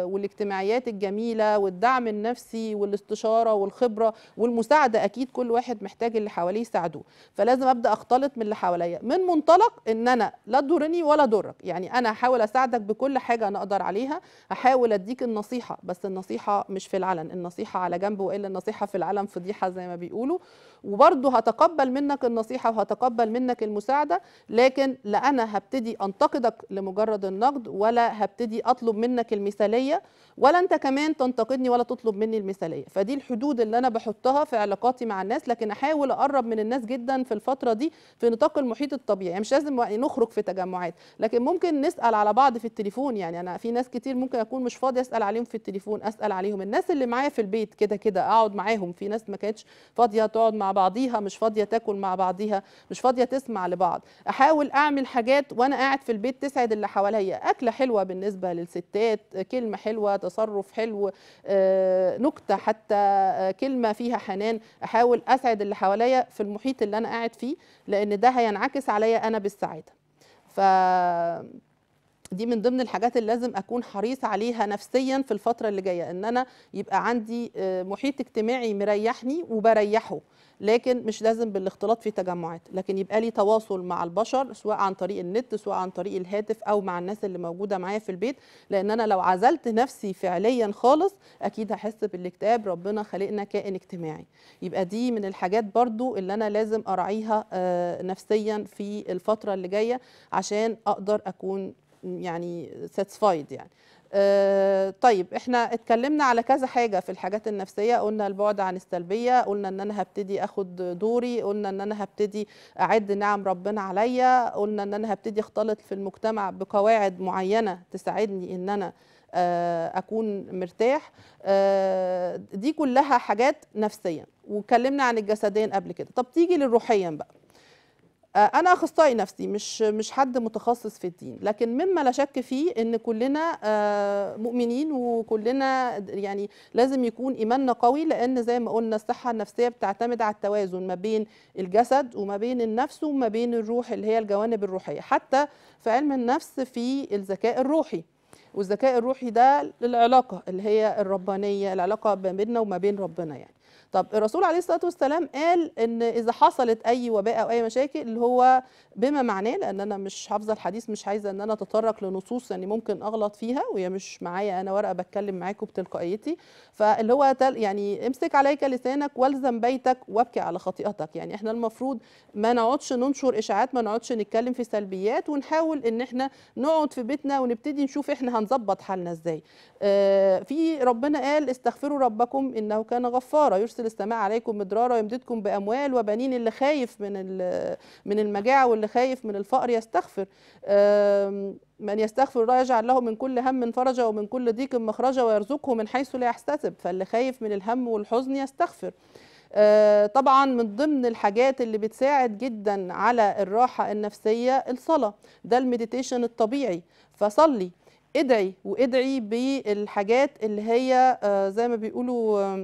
S1: والاجتماعيات الجميله والدعم النفسي والاستشاره والخبره والمساعده اكيد كل واحد محتاج اللي حواليه يساعدوه فلازم ابدا اختلط من اللي حواليا من منطلق ان انا لا تضرني ولا ضرك يعني انا هحاول اساعدك بكل حاجه انا اقدر عليها هحاول اديك النصيحه بس النصيحه مش في العالم فعلا النصيحه على جنب والا النصيحه في العالم فضيحه زي ما بيقولوا وبرضه هتقبل منك النصيحه وهتقبل منك المساعده لكن لا انا هبتدي انتقدك لمجرد النقد ولا هبتدي اطلب منك المثاليه ولا انت كمان تنتقدني ولا تطلب مني المثاليه فدي الحدود اللي انا بحطها في علاقاتي مع الناس لكن احاول اقرب من الناس جدا في الفتره دي في نطاق المحيط الطبيعي يعني مش لازم يعني نخرج في تجمعات لكن ممكن نسال على بعض في التليفون يعني انا في ناس كتير ممكن اكون مش فاضي اسال عليهم في التليفون اسال عليهم الناس اللي اللي معايا في البيت كده كده اقعد معاهم في ناس ما كانتش فاضيه تقعد مع بعضيها مش فاضيه تاكل مع بعضيها مش فاضيه تسمع لبعض احاول اعمل حاجات وانا قاعد في البيت تسعد اللي حواليا اكله حلوه بالنسبه للستات كلمه حلوه تصرف حلو آه، نكته حتى آه، كلمه فيها حنان احاول اسعد اللي حواليا في المحيط اللي انا قاعد فيه لان ده هينعكس عليا انا بالسعاده ف دي من ضمن الحاجات اللي لازم اكون حريص عليها نفسيا في الفتره اللي جايه ان انا يبقى عندي آه، محيط اجتماعي مريحني وبريحه لكن مش لازم بالاختلاط في تجمعات لكن يبقى لي تواصل مع البشر سواء عن طريق النت سواء عن طريق الهاتف او مع الناس اللي موجوده معايا في البيت لان انا لو عزلت نفسي فعليا خالص اكيد هحس بالاكتئاب ربنا خلقنا كائن اجتماعي يبقى دي من الحاجات برضو اللي انا لازم اراعيها آه، نفسيا في الفتره اللي جايه عشان اقدر اكون يعني ساتسفايد يعني آه طيب احنا اتكلمنا على كذا حاجه في الحاجات النفسيه قلنا البعد عن السلبيه قلنا ان انا هبتدي اخد دوري قلنا ان انا هبتدي اعد نعم ربنا عليا قلنا ان انا هبتدي اختلط في المجتمع بقواعد معينه تساعدني ان انا آه، اكون مرتاح آه، دي كلها حاجات نفسيه واتكلمنا عن الجسدين قبل كده طب تيجي للروحيا بقى آه، انا اخصائي نفسي مش مش حد متخصص في الدين لكن مما لا شك فيه ان كلنا آه، مؤمنين وكلنا يعني لازم يكون ايماننا قوي لان زي ما قلنا الصحه النفسيه بتعتمد على التوازن ما بين الجسد وما بين النفس وما بين الروح اللي هي الجوانب الروحيه حتى في علم النفس في الذكاء الروحي والذكاء الروحي ده العلاقه اللي هي الربانيه العلاقه ما بيننا وما بين ربنا يعني طب الرسول عليه الصلاه والسلام قال ان اذا حصلت اي وباء او اي مشاكل اللي هو بما معناه لان انا مش حافظه الحديث مش عايزه ان انا اتطرق لنصوص يعني ممكن اغلط فيها وهي مش معايا انا ورقه بتكلم معاكم بتلقائيتي فاللي هو يعني امسك عليك لسانك والزم بيتك وابكي على خطيئتك يعني احنا المفروض ما نقعدش ننشر اشاعات ما نقعدش نتكلم في سلبيات ونحاول ان احنا نقعد في بيتنا ونبتدي نشوف احنا هنظبط حالنا ازاي آه في ربنا قال استغفروا ربكم انه كان غفارا يرسل يرسل السماء عليكم مدرارا ويمددكم باموال وبنين اللي خايف من من المجاعه واللي خايف من الفقر يستغفر من يستغفر الله يجعل له من كل هم فرجا ومن كل ضيق مخرجا ويرزقه من حيث لا يحتسب فاللي خايف من الهم والحزن يستغفر آه، طبعا من ضمن الحاجات اللي بتساعد جدا على الراحه النفسيه الصلاه ده المديتيشن الطبيعي فصلي ادعي وادعي بالحاجات اللي هي آه، زي ما بيقولوا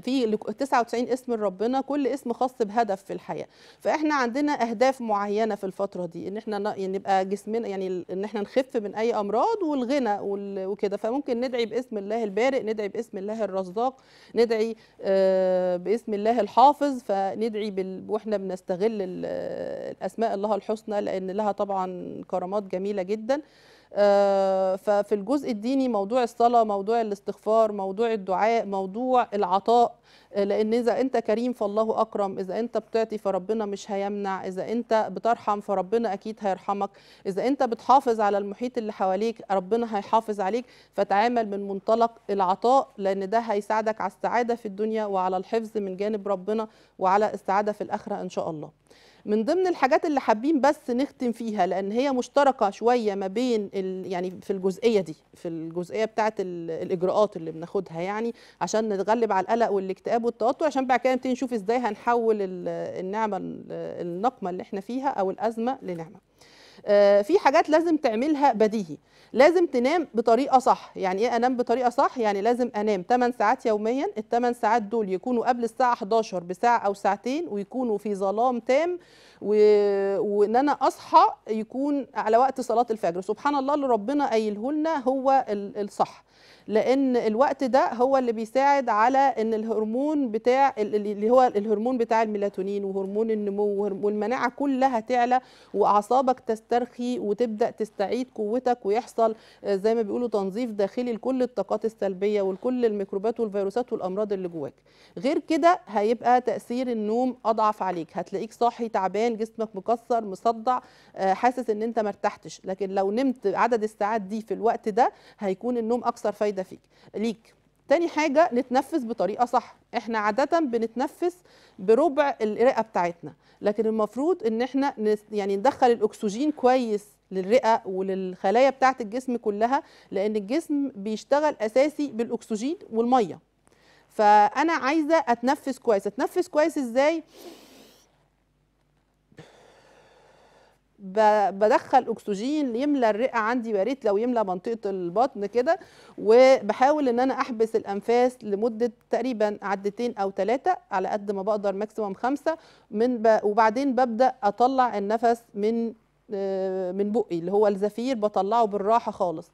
S1: في 99 اسم لربنا كل اسم خاص بهدف في الحياه فاحنا عندنا اهداف معينه في الفتره دي ان احنا يعني نبقى جسمنا يعني ان احنا نخف من اي امراض والغنى وكده فممكن ندعي باسم الله البارئ ندعي باسم الله الرزاق ندعي آه، باسم الله الحافظ فندعي بال... واحنا بنستغل الاسماء الله الحسنى لان لها طبعا كرامات جميله جدا آه، ففي الجزء الديني موضوع الصلاة موضوع الاستغفار موضوع الدعاء موضوع العطاء لأن إذا أنت كريم فالله أكرم إذا أنت بتعطي فربنا مش هيمنع إذا أنت بترحم فربنا أكيد هيرحمك إذا أنت بتحافظ على المحيط اللي حواليك ربنا هيحافظ عليك فتعامل من منطلق العطاء لأن ده هيساعدك على السعادة في الدنيا وعلى الحفظ من جانب ربنا وعلى السعادة في الآخرة إن شاء الله من ضمن الحاجات اللي حابين بس نختم فيها لان هي مشتركه شويه ما بين يعني في الجزئيه دي في الجزئيه بتاعه الاجراءات اللي بناخدها يعني عشان نتغلب على القلق والاكتئاب والتوتر عشان بعد كده نبتدي نشوف ازاي هنحول النعمه النقمه اللي احنا فيها او الازمه لنعمه آه، في حاجات لازم تعملها بديهي لازم تنام بطريقه صح يعني ايه انام بطريقه صح يعني لازم انام 8 ساعات يوميا ال 8 ساعات دول يكونوا قبل الساعه 11 بساعه او ساعتين ويكونوا في ظلام تام و... وان انا اصحى يكون على وقت صلاه الفجر سبحان الله اللي ربنا قايله لنا هو الصح لان الوقت ده هو اللي بيساعد على ان الهرمون بتاع اللي هو الهرمون بتاع الميلاتونين وهرمون النمو والمناعه كلها تعلى واعصابك تسترخي وتبدا تستعيد قوتك ويحصل آه، زي ما بيقولوا تنظيف داخلي لكل الطاقات السلبيه ولكل الميكروبات والفيروسات والامراض اللي جواك غير كده هيبقى تاثير النوم اضعف عليك هتلاقيك صاحي تعبان جسمك مكسر مصدع آه، حاسس ان انت مرتحتش لكن لو نمت عدد الساعات دي في الوقت ده هيكون النوم اكثر فايده فايده فيك ليك تاني حاجه نتنفس بطريقه صح احنا عاده بنتنفس بربع الرئه بتاعتنا لكن المفروض ان احنا يعني ندخل الاكسجين كويس للرئه وللخلايا بتاعه الجسم كلها لان الجسم بيشتغل اساسي بالاكسجين والميه فانا عايزه اتنفس كويس اتنفس كويس ازاي بدخل اكسجين يملى الرئه عندي يا ريت لو يملى منطقه البطن كده وبحاول ان انا احبس الانفاس لمده تقريبا عدتين او ثلاثه على قد ما بقدر ماكسيموم خمسه من ب... وبعدين ببدا اطلع النفس من آه، من بقي اللي هو الزفير بطلعه بالراحه خالص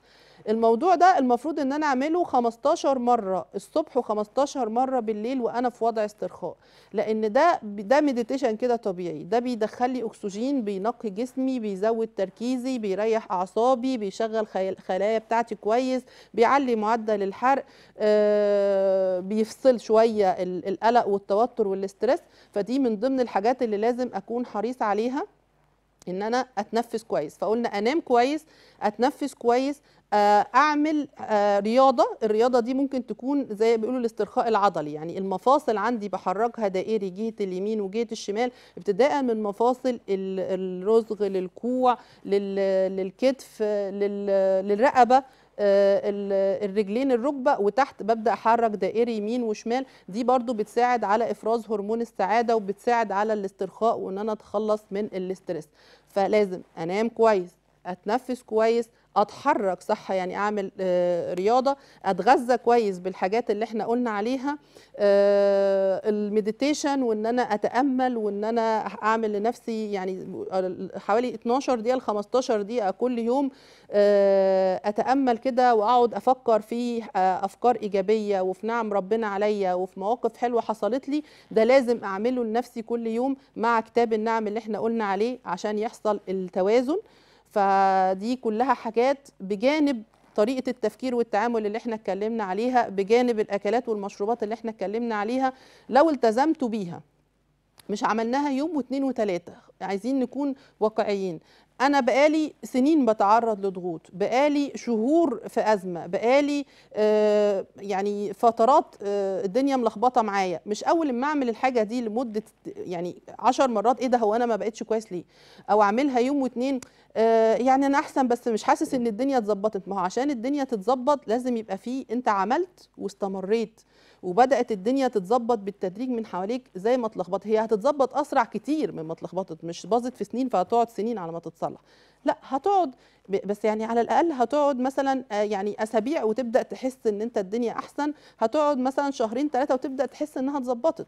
S1: الموضوع ده المفروض ان انا اعمله 15 مره الصبح و15 مره بالليل وانا في وضع استرخاء لان ده ده مديتيشن كده طبيعي ده بيدخل لي اكسجين بينقي جسمي بيزود تركيزي بيريح اعصابي بيشغل خلايا بتاعتي كويس بيعلي معدل الحرق آه، بيفصل شويه القلق والتوتر والاسترس فدي من ضمن الحاجات اللي لازم اكون حريص عليها ان انا اتنفس كويس فقلنا انام كويس اتنفس كويس آه، اعمل آه، رياضه الرياضه دي ممكن تكون زي بيقولوا الاسترخاء العضلي يعني المفاصل عندي بحركها دائري جهه اليمين وجهه الشمال ابتداء من مفاصل الرزغ للكوع للكتف للرقبه آه، الرجلين الركبه وتحت ببدا احرك دائري يمين وشمال دي برضو بتساعد على افراز هرمون السعاده وبتساعد على الاسترخاء وان انا اتخلص من الاسترس فلازم انام كويس اتنفس كويس اتحرك صح يعني اعمل آه، رياضه اتغذى كويس بالحاجات اللي احنا قلنا عليها آه، المديتيشن وان انا اتامل وان انا اعمل لنفسي يعني حوالي 12 دقيقه ل 15 دقيقه كل يوم آه، اتامل كده واقعد افكر في افكار ايجابيه وفي نعم ربنا عليا وفي مواقف حلوه حصلت لي ده لازم اعمله لنفسي كل يوم مع كتاب النعم اللي احنا قلنا عليه عشان يحصل التوازن فدي كلها حاجات بجانب طريقه التفكير والتعامل اللي احنا اتكلمنا عليها بجانب الاكلات والمشروبات اللي احنا اتكلمنا عليها لو التزمتوا بيها مش عملناها يوم واثنين وثلاثه عايزين نكون واقعيين انا بقالي سنين بتعرض لضغوط بقالي شهور في ازمه بقالي آه، يعني فترات آه، الدنيا ملخبطه معايا مش اول ما اعمل الحاجه دي لمده يعني 10 مرات ايه ده هو انا ما بقتش كويس ليه او اعملها يوم واتنين آه، يعني انا احسن بس مش حاسس ان الدنيا اتظبطت ما هو عشان الدنيا تتظبط لازم يبقى فيه انت عملت واستمريت وبدات الدنيا تتظبط بالتدريج من حواليك زي ما اتلخبطت هي هتتظبط اسرع كتير مما اتلخبطت مش باظت في سنين فهتقعد سنين على ما تتصلح لا هتقعد بس يعني على الاقل هتقعد مثلا آه، يعني اسابيع وتبدا تحس ان انت الدنيا احسن هتقعد مثلا شهرين ثلاثه وتبدا تحس انها اتظبطت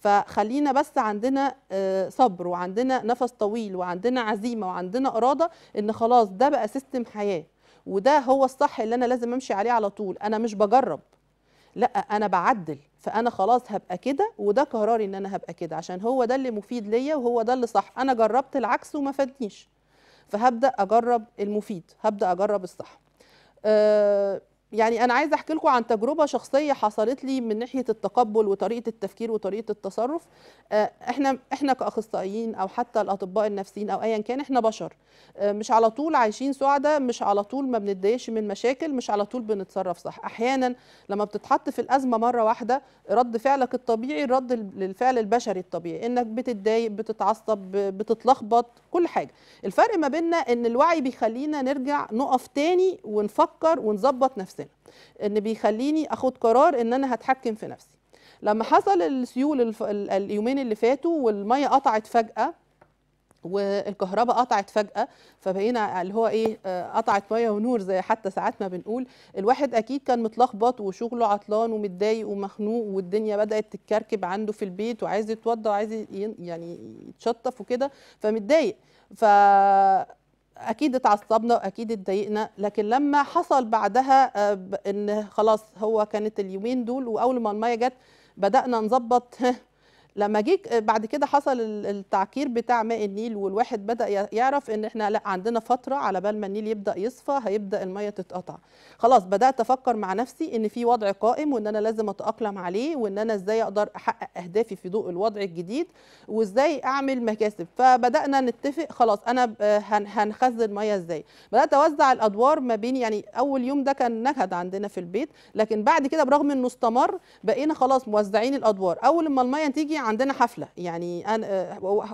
S1: فخلينا بس عندنا آه، صبر وعندنا نفس طويل وعندنا عزيمه وعندنا اراده ان خلاص ده بقى سيستم حياه وده هو الصح اللي انا لازم امشي عليه على طول انا مش بجرب لا انا بعدل فانا خلاص هبقى كده وده قراري ان انا هبقى كده عشان هو ده اللي مفيد ليا وهو ده اللي صح انا جربت العكس وما فادنيش فهبدا اجرب المفيد هبدا اجرب الصح آه، يعني انا عايزه احكي لكم عن تجربه شخصيه حصلت لي من ناحيه التقبل وطريقه التفكير وطريقه التصرف آه، احنا احنا كاخصائيين او حتى الاطباء النفسيين او ايا كان احنا بشر آه، مش على طول عايشين سعداء مش على طول ما بنتضايقش من مشاكل مش على طول بنتصرف صح احيانا لما بتتحط في الازمه مره واحده رد فعلك الطبيعي رد للفعل البشري الطبيعي انك بتتضايق بتتعصب بتتلخبط كل حاجه الفرق ما بيننا ان الوعي بيخلينا نرجع نقف تاني ونفكر ونظبط نفسنا سنه ان بيخليني اخد قرار ان انا هتحكم في نفسي لما حصل السيول اليومين اللي فاتوا والميه قطعت فجاه والكهرباء قطعت فجأة فبقينا اللي هو ايه آه، قطعت ميه ونور زي حتى ساعات ما بنقول الواحد اكيد كان متلخبط وشغله عطلان ومتضايق ومخنوق والدنيا بدأت تتكركب عنده في البيت وعايز يتوضى وعايز يعني يتشطف وكده فمتضايق ف اكيد اتعصبنا واكيد اتضايقنا لكن لما حصل بعدها آه، ان خلاص هو كانت اليومين دول واول ما الميه جت بدانا نظبط لما جه آه، بعد كده حصل التعكير بتاع ماء النيل والواحد بدا يعرف ان احنا لا عندنا فتره على بال ما النيل يبدا يصفى هيبدا الميه تتقطع خلاص بدات افكر مع نفسي ان في وضع قائم وان انا لازم اتاقلم عليه وان انا ازاي اقدر احقق اهدافي في ضوء الوضع الجديد وازاي اعمل مكاسب فبدانا نتفق خلاص انا آه، هنخزن ميه ازاي بدات اوزع الادوار ما بين يعني اول يوم ده كان نكد عندنا في البيت لكن بعد كده برغم انه استمر بقينا خلاص موزعين الادوار اول ما الميه تيجي عندنا حفله يعني انا آه،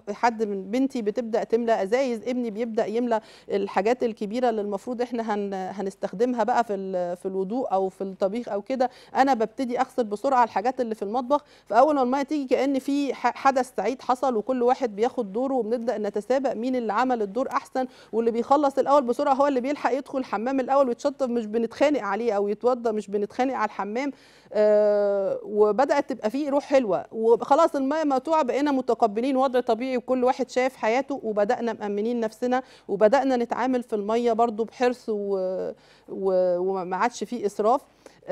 S1: آه، حد من بنتي بتبدا تملى ازايز ابني بيبدا يملى الحاجات الكبيره اللي المفروض احنا هن هنستخدمها بقى في في الوضوء او في الطبيخ او كده انا ببتدي اغسل بسرعه الحاجات اللي في المطبخ فاول ما الميه تيجي كان في حدث سعيد حصل وكل واحد بياخد دوره وبنبدا نتسابق مين اللي عمل الدور احسن واللي بيخلص الاول بسرعه هو اللي بيلحق يدخل الحمام الاول ويتشطف مش بنتخانق عليه او يتوضى مش بنتخانق على الحمام آه وبدات تبقى فيه روح حلوه وخلاص ما مقطوعه بقينا متقبلين وضع طبيعي وكل واحد شايف حياته وبدانا مامنين نفسنا وبدانا نتعامل في الميه برضو بحرص وما عادش فيه اسراف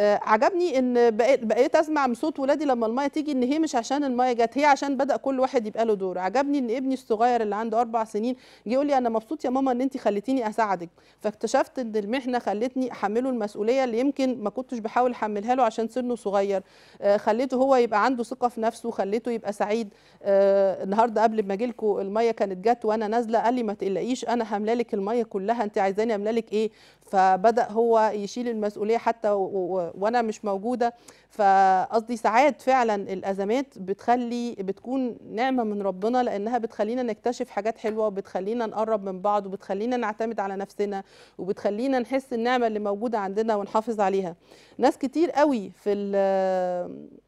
S1: آه، عجبني ان بقيت اسمع من صوت ولادي لما المايه تيجي ان هي مش عشان المايه جت هي عشان بدا كل واحد يبقى له دور عجبني ان ابني الصغير اللي عنده اربع سنين جه يقول لي انا مبسوط يا ماما ان انت خليتيني اساعدك فاكتشفت ان المحنه خلتني احمله المسؤوليه اللي يمكن ما كنتش بحاول احملها له عشان سنه صغير آه، خليته هو يبقى عنده ثقه في نفسه خليته يبقى سعيد آه، النهارده قبل ما اجي لكم المايه كانت جت وانا نازله قال لي ما تقلقيش انا هملالك لك المايه كلها انت عايزاني املالك لك ايه فبدا هو يشيل المسؤوليه حتى وانا مش موجوده فقصدي ساعات فعلا الازمات بتخلي بتكون نعمه من ربنا لانها بتخلينا نكتشف حاجات حلوه وبتخلينا نقرب من بعض وبتخلينا نعتمد على نفسنا وبتخلينا نحس النعمه اللي موجوده عندنا ونحافظ عليها ناس كتير قوي في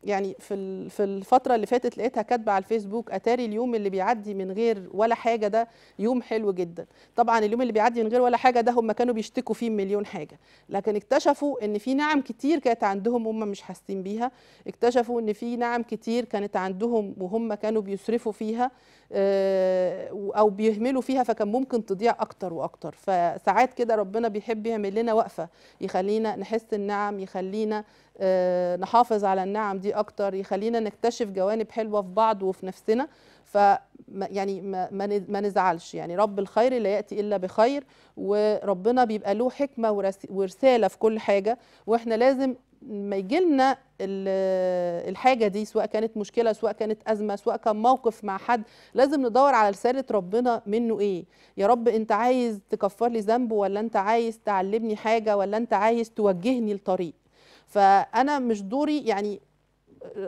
S1: يعني في في الفتره اللي فاتت لقيتها كاتبه على الفيسبوك اتاري اليوم اللي بيعدي من غير ولا حاجه ده يوم حلو جدا طبعا اليوم اللي بيعدي من غير ولا حاجه ده هم كانوا بيشتكوا فيه 80 مليون حاجه لكن اكتشفوا ان في نعم كتير كانت عندهم هم مش حاسين بيها اكتشفوا ان في نعم كتير كانت عندهم وهم كانوا بيسرفوا فيها آه، او بيهملوا فيها فكان ممكن تضيع اكتر واكتر فساعات كده ربنا بيحب يعمل لنا وقفه يخلينا نحس النعم يخلينا آه، نحافظ على النعم دي اكتر يخلينا نكتشف جوانب حلوه في بعض وفي نفسنا ف يعني ما, ما نزعلش يعني رب الخير لا ياتي الا بخير وربنا بيبقى له حكمه ورساله في كل حاجه واحنا لازم ما يجي لنا الحاجه دي سواء كانت مشكله سواء كانت ازمه سواء كان موقف مع حد لازم ندور على رساله ربنا منه ايه يا رب انت عايز تكفر لي ذنب ولا انت عايز تعلمني حاجه ولا انت عايز توجهني لطريق فانا مش دوري يعني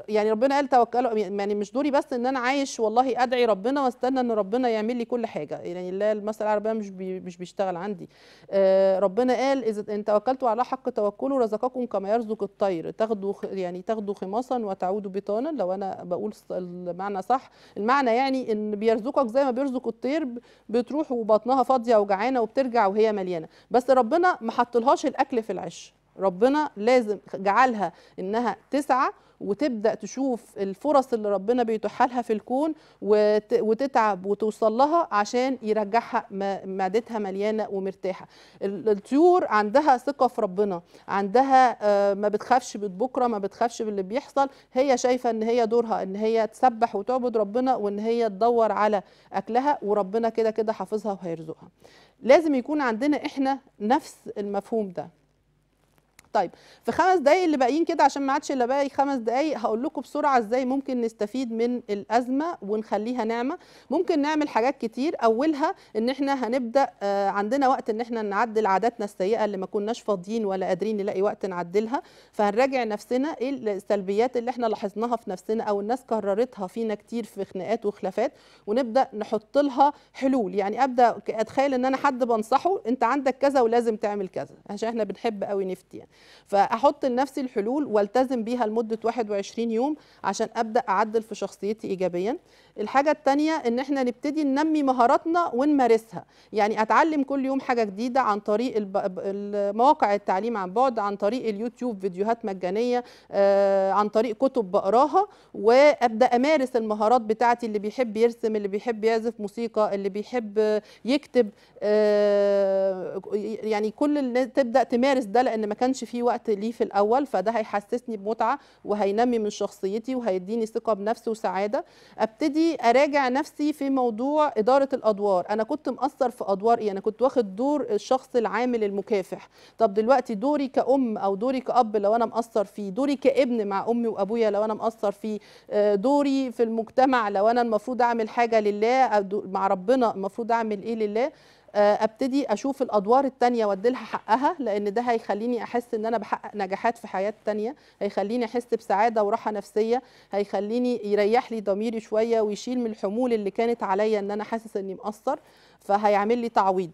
S1: يعني ربنا قال توكلوا يعني مش دوري بس ان انا عايش والله ادعي ربنا واستنى ان ربنا يعمل لي كل حاجه يعني لا المثل العربي مش بي مش بيشتغل عندي آه ربنا قال اذا ان توكلتوا على حق توكله رزقكم كما يرزق الطير تاخدوا يعني تاخدوا خماصا وتعودوا بطانا لو انا بقول المعنى صح المعنى يعني ان بيرزقك زي ما بيرزق الطير بتروح وبطنها فاضيه وجعانه وبترجع وهي مليانه بس ربنا ما حطلهاش الاكل في العش ربنا لازم جعلها انها تسعى وتبدا تشوف الفرص اللي ربنا بيتحالها لها في الكون وتتعب وتوصل لها عشان يرجعها معدتها مليانه ومرتاحه الطيور عندها ثقه في ربنا عندها آه، ما بتخافش بكره ما بتخافش باللي بيحصل هي شايفه ان هي دورها ان هي تسبح وتعبد ربنا وان هي تدور على اكلها وربنا كده كده حافظها وهيرزقها لازم يكون عندنا احنا نفس المفهوم ده طيب في خمس دقايق اللي باقيين كده عشان ما عادش الا باقي خمس دقايق هقول لكم بسرعه ازاي ممكن نستفيد من الازمه ونخليها نعمه ممكن نعمل حاجات كتير اولها ان احنا هنبدا آه، عندنا وقت ان احنا نعدل عاداتنا السيئه اللي ما كناش فاضيين ولا قادرين نلاقي وقت نعدلها فهنراجع نفسنا ايه السلبيات اللي احنا لاحظناها في نفسنا او الناس كررتها فينا كتير في خناقات وخلافات ونبدا نحط لها حلول يعني ابدا اتخيل ان انا حد بنصحه انت عندك كذا ولازم تعمل كذا عشان احنا بنحب قوي نفتي يعني. فاحط لنفسي الحلول والتزم بيها لمده 21 يوم عشان ابدا اعدل في شخصيتي ايجابيا الحاجه الثانيه ان احنا نبتدي ننمي مهاراتنا ونمارسها يعني اتعلم كل يوم حاجه جديده عن طريق مواقع التعليم عن بعد عن طريق اليوتيوب فيديوهات مجانيه آه، عن طريق كتب بقراها وابدا امارس المهارات بتاعتي اللي بيحب يرسم اللي بيحب يعزف موسيقى اللي بيحب يكتب آه، يعني كل اللي تبدا تمارس ده لان ما كانش في وقت ليه في الاول فده هيحسسني بمتعه وهينمي من شخصيتي وهيديني ثقه بنفسي وسعاده ابتدي اراجع نفسي في موضوع اداره الادوار انا كنت مقصر في ادوار ايه انا كنت واخد دور الشخص العامل المكافح طب دلوقتي دوري كأم أو دوري كأب لو أنا مقصر فيه دوري كابن مع أمي وأبويا لو أنا مقصر فيه آه، دوري في المجتمع لو أنا المفروض أعمل حاجة لله مع ربنا المفروض أعمل إيه لله آه، ابتدي اشوف الادوار التانية وادي لها حقها لان ده هيخليني احس ان انا بحقق نجاحات في حياه تانية هيخليني احس بسعاده وراحه نفسيه هيخليني يريح لي ضميري شويه ويشيل من الحمول اللي كانت عليا ان انا حاسس اني مقصر فهيعمل لي تعويض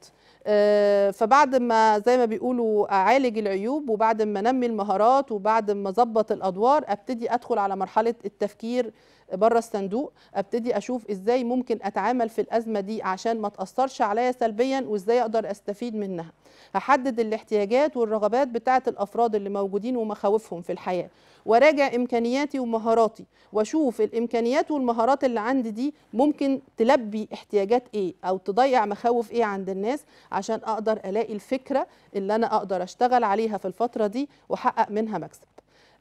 S1: آه، فبعد ما زي ما بيقولوا اعالج العيوب وبعد ما انمي المهارات وبعد ما اظبط الادوار ابتدي ادخل على مرحله التفكير بره الصندوق ابتدي اشوف ازاي ممكن اتعامل في الازمه دي عشان ما تاثرش عليا سلبيا وازاي اقدر استفيد منها هحدد الاحتياجات والرغبات بتاعه الافراد اللي موجودين ومخاوفهم في الحياه وراجع امكانياتي ومهاراتي واشوف الامكانيات والمهارات اللي عندي دي ممكن تلبي احتياجات ايه او تضيع مخاوف ايه عند الناس عشان اقدر الاقي الفكره اللي انا اقدر اشتغل عليها في الفتره دي واحقق منها مكسب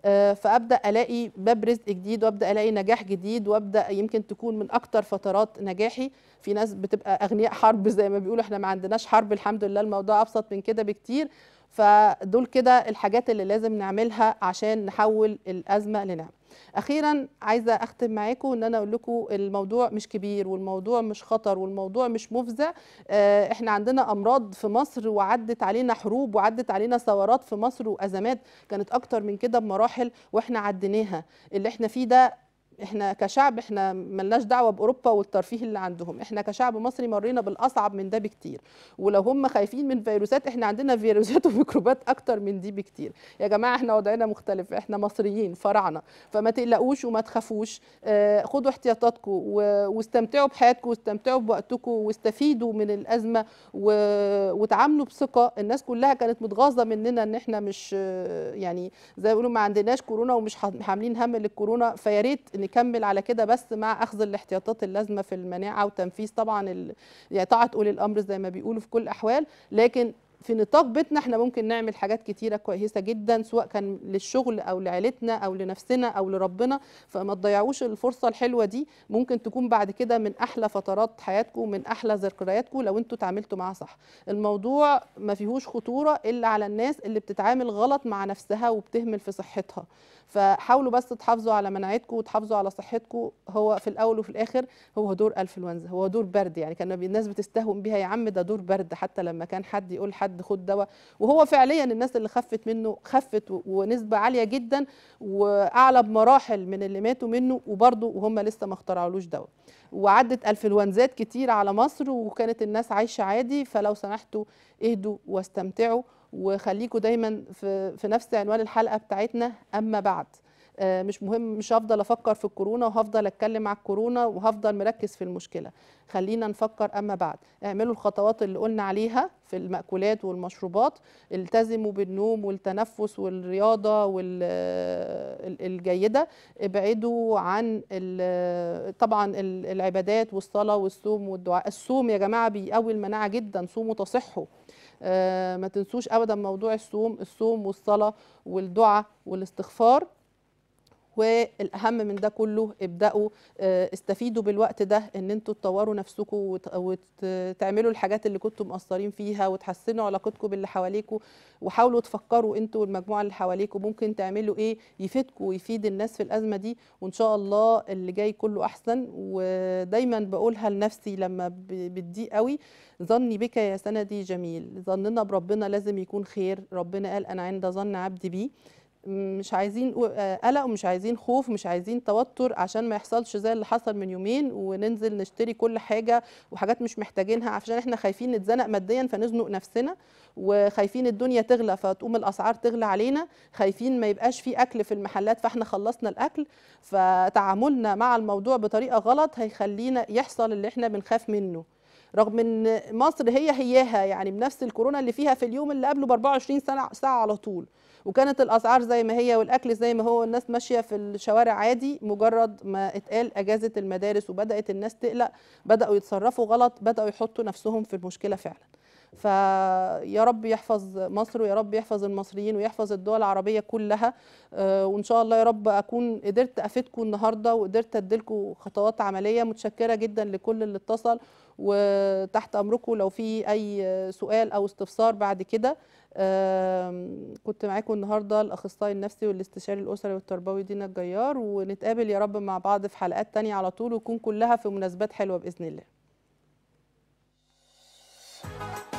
S1: آه، فابدا الاقي باب رزق جديد وابدا الاقي نجاح جديد وابدا يمكن تكون من اكتر فترات نجاحي في ناس بتبقى اغنياء حرب زي ما بيقولوا احنا ما عندناش حرب الحمد لله الموضوع ابسط من كده بكتير فدول كده الحاجات اللي لازم نعملها عشان نحول الازمه لنعمه اخيرا عايزه اختم معاكم ان انا اقول لكم الموضوع مش كبير والموضوع مش خطر والموضوع مش مفزع آه، احنا عندنا امراض في مصر وعدت علينا حروب وعدت علينا ثورات في مصر وازمات كانت اكتر من كده بمراحل واحنا عديناها اللي احنا فيه ده احنا كشعب احنا ملناش دعوه باوروبا والترفيه اللي عندهم احنا كشعب مصري مرينا بالاصعب من ده بكتير ولو هم خايفين من فيروسات احنا عندنا فيروسات وميكروبات اكتر من دي بكتير يا جماعه احنا وضعنا مختلف احنا مصريين فرعنا فما تقلقوش وما تخافوش آه، خدوا احتياطاتكم واستمتعوا بحياتكم واستمتعوا بوقتكم واستفيدوا من الازمه وتعاملوا بثقه الناس كلها كانت متغاظه مننا ان احنا مش يعني زي ما بيقولوا ما عندناش كورونا ومش حاملين هم للكورونا فيا ريت نكمل على كده بس مع اخذ الاحتياطات اللازمه في المناعه وتنفيذ طبعا ال... يعني طاعه اولي الامر زي ما بيقولوا في كل الاحوال لكن في نطاق بيتنا احنا ممكن نعمل حاجات كتيرة كويسة جدا سواء كان للشغل او لعيلتنا او لنفسنا او لربنا فما تضيعوش الفرصة الحلوة دي ممكن تكون بعد كده من احلى فترات حياتكم من احلى ذكرياتكم لو انتوا تعاملتوا معاها صح الموضوع ما فيهوش خطورة الا على الناس اللي بتتعامل غلط مع نفسها وبتهمل في صحتها فحاولوا بس تحافظوا على مناعتكم وتحافظوا على صحتكم هو في الاول وفي الاخر هو دور انفلونزا هو دور برد يعني كان الناس بتستهون بيها يا عم ده دور برد حتى لما كان حد يقول حد حد خد دواء وهو فعليا الناس اللي خفت منه خفت ونسبه عاليه جدا واعلى بمراحل من اللي ماتوا منه وبرده وهم لسه ما اخترعولوش دواء وعدت الفلونزات كتير على مصر وكانت الناس عايشه عادي فلو سمحتوا اهدوا واستمتعوا وخليكوا دايما في, في نفس عنوان الحلقه بتاعتنا اما بعد آه، مش مهم مش هفضل افكر في الكورونا وهفضل اتكلم على الكورونا وهفضل مركز في المشكله خلينا نفكر اما بعد اعملوا الخطوات اللي قلنا عليها في المأكولات والمشروبات التزموا بالنوم والتنفس والرياضة والجيدة آه، ابعدوا عن آه، طبعا العبادات والصلاة والصوم والدعاء الصوم يا جماعة بيقوي المناعة جدا صوموا تصحوا ما تنسوش أبدا موضوع الصوم الصوم والصلاة والدعاء والاستغفار والاهم من ده كله ابداوا آه، استفيدوا بالوقت ده ان انتوا تطوروا نفسكم وتعملوا الحاجات اللي كنتوا مقصرين فيها وتحسنوا علاقتكم باللي حواليكم وحاولوا تفكروا انتوا والمجموعه اللي حواليكم ممكن تعملوا ايه يفيدكم ويفيد الناس في الازمه دي وان شاء الله اللي جاي كله احسن ودايما بقولها لنفسي لما بتضيق قوي ظني بك يا سندي جميل ظننا بربنا لازم يكون خير ربنا قال انا عند ظن عبدي بيه مش عايزين آه، قلق ومش عايزين خوف ومش عايزين توتر عشان ما يحصلش زي اللي حصل من يومين وننزل نشتري كل حاجه وحاجات مش محتاجينها عشان احنا خايفين نتزنق ماديا فنزنق نفسنا وخايفين الدنيا تغلى فتقوم الاسعار تغلى علينا خايفين ما يبقاش في اكل في المحلات فاحنا خلصنا الاكل فتعاملنا مع الموضوع بطريقه غلط هيخلينا يحصل اللي احنا بنخاف منه رغم ان مصر هي هياها يعني بنفس الكورونا اللي فيها في اليوم اللي قبله ب 24 سنه ساعه على طول وكانت الاسعار زي ما هي والاكل زي ما هو الناس ماشيه في الشوارع عادي مجرد ما اتقال اجازه المدارس وبدات الناس تقلق بداوا يتصرفوا غلط بداوا يحطوا نفسهم في المشكله فعلا فيا رب يحفظ مصر ويا رب يحفظ المصريين ويحفظ الدول العربيه كلها آه، وان شاء الله يا رب اكون قدرت افيدكم النهارده وقدرت اديلكم خطوات عمليه متشكره جدا لكل اللي اتصل وتحت امركم لو في اي سؤال او استفسار بعد كده كنت معاكم النهارده الاخصائي النفسي والاستشاري الاسري والتربوي دينا الجيار ونتقابل يا رب مع بعض في حلقات تانية على طول ويكون كلها في مناسبات حلوه باذن الله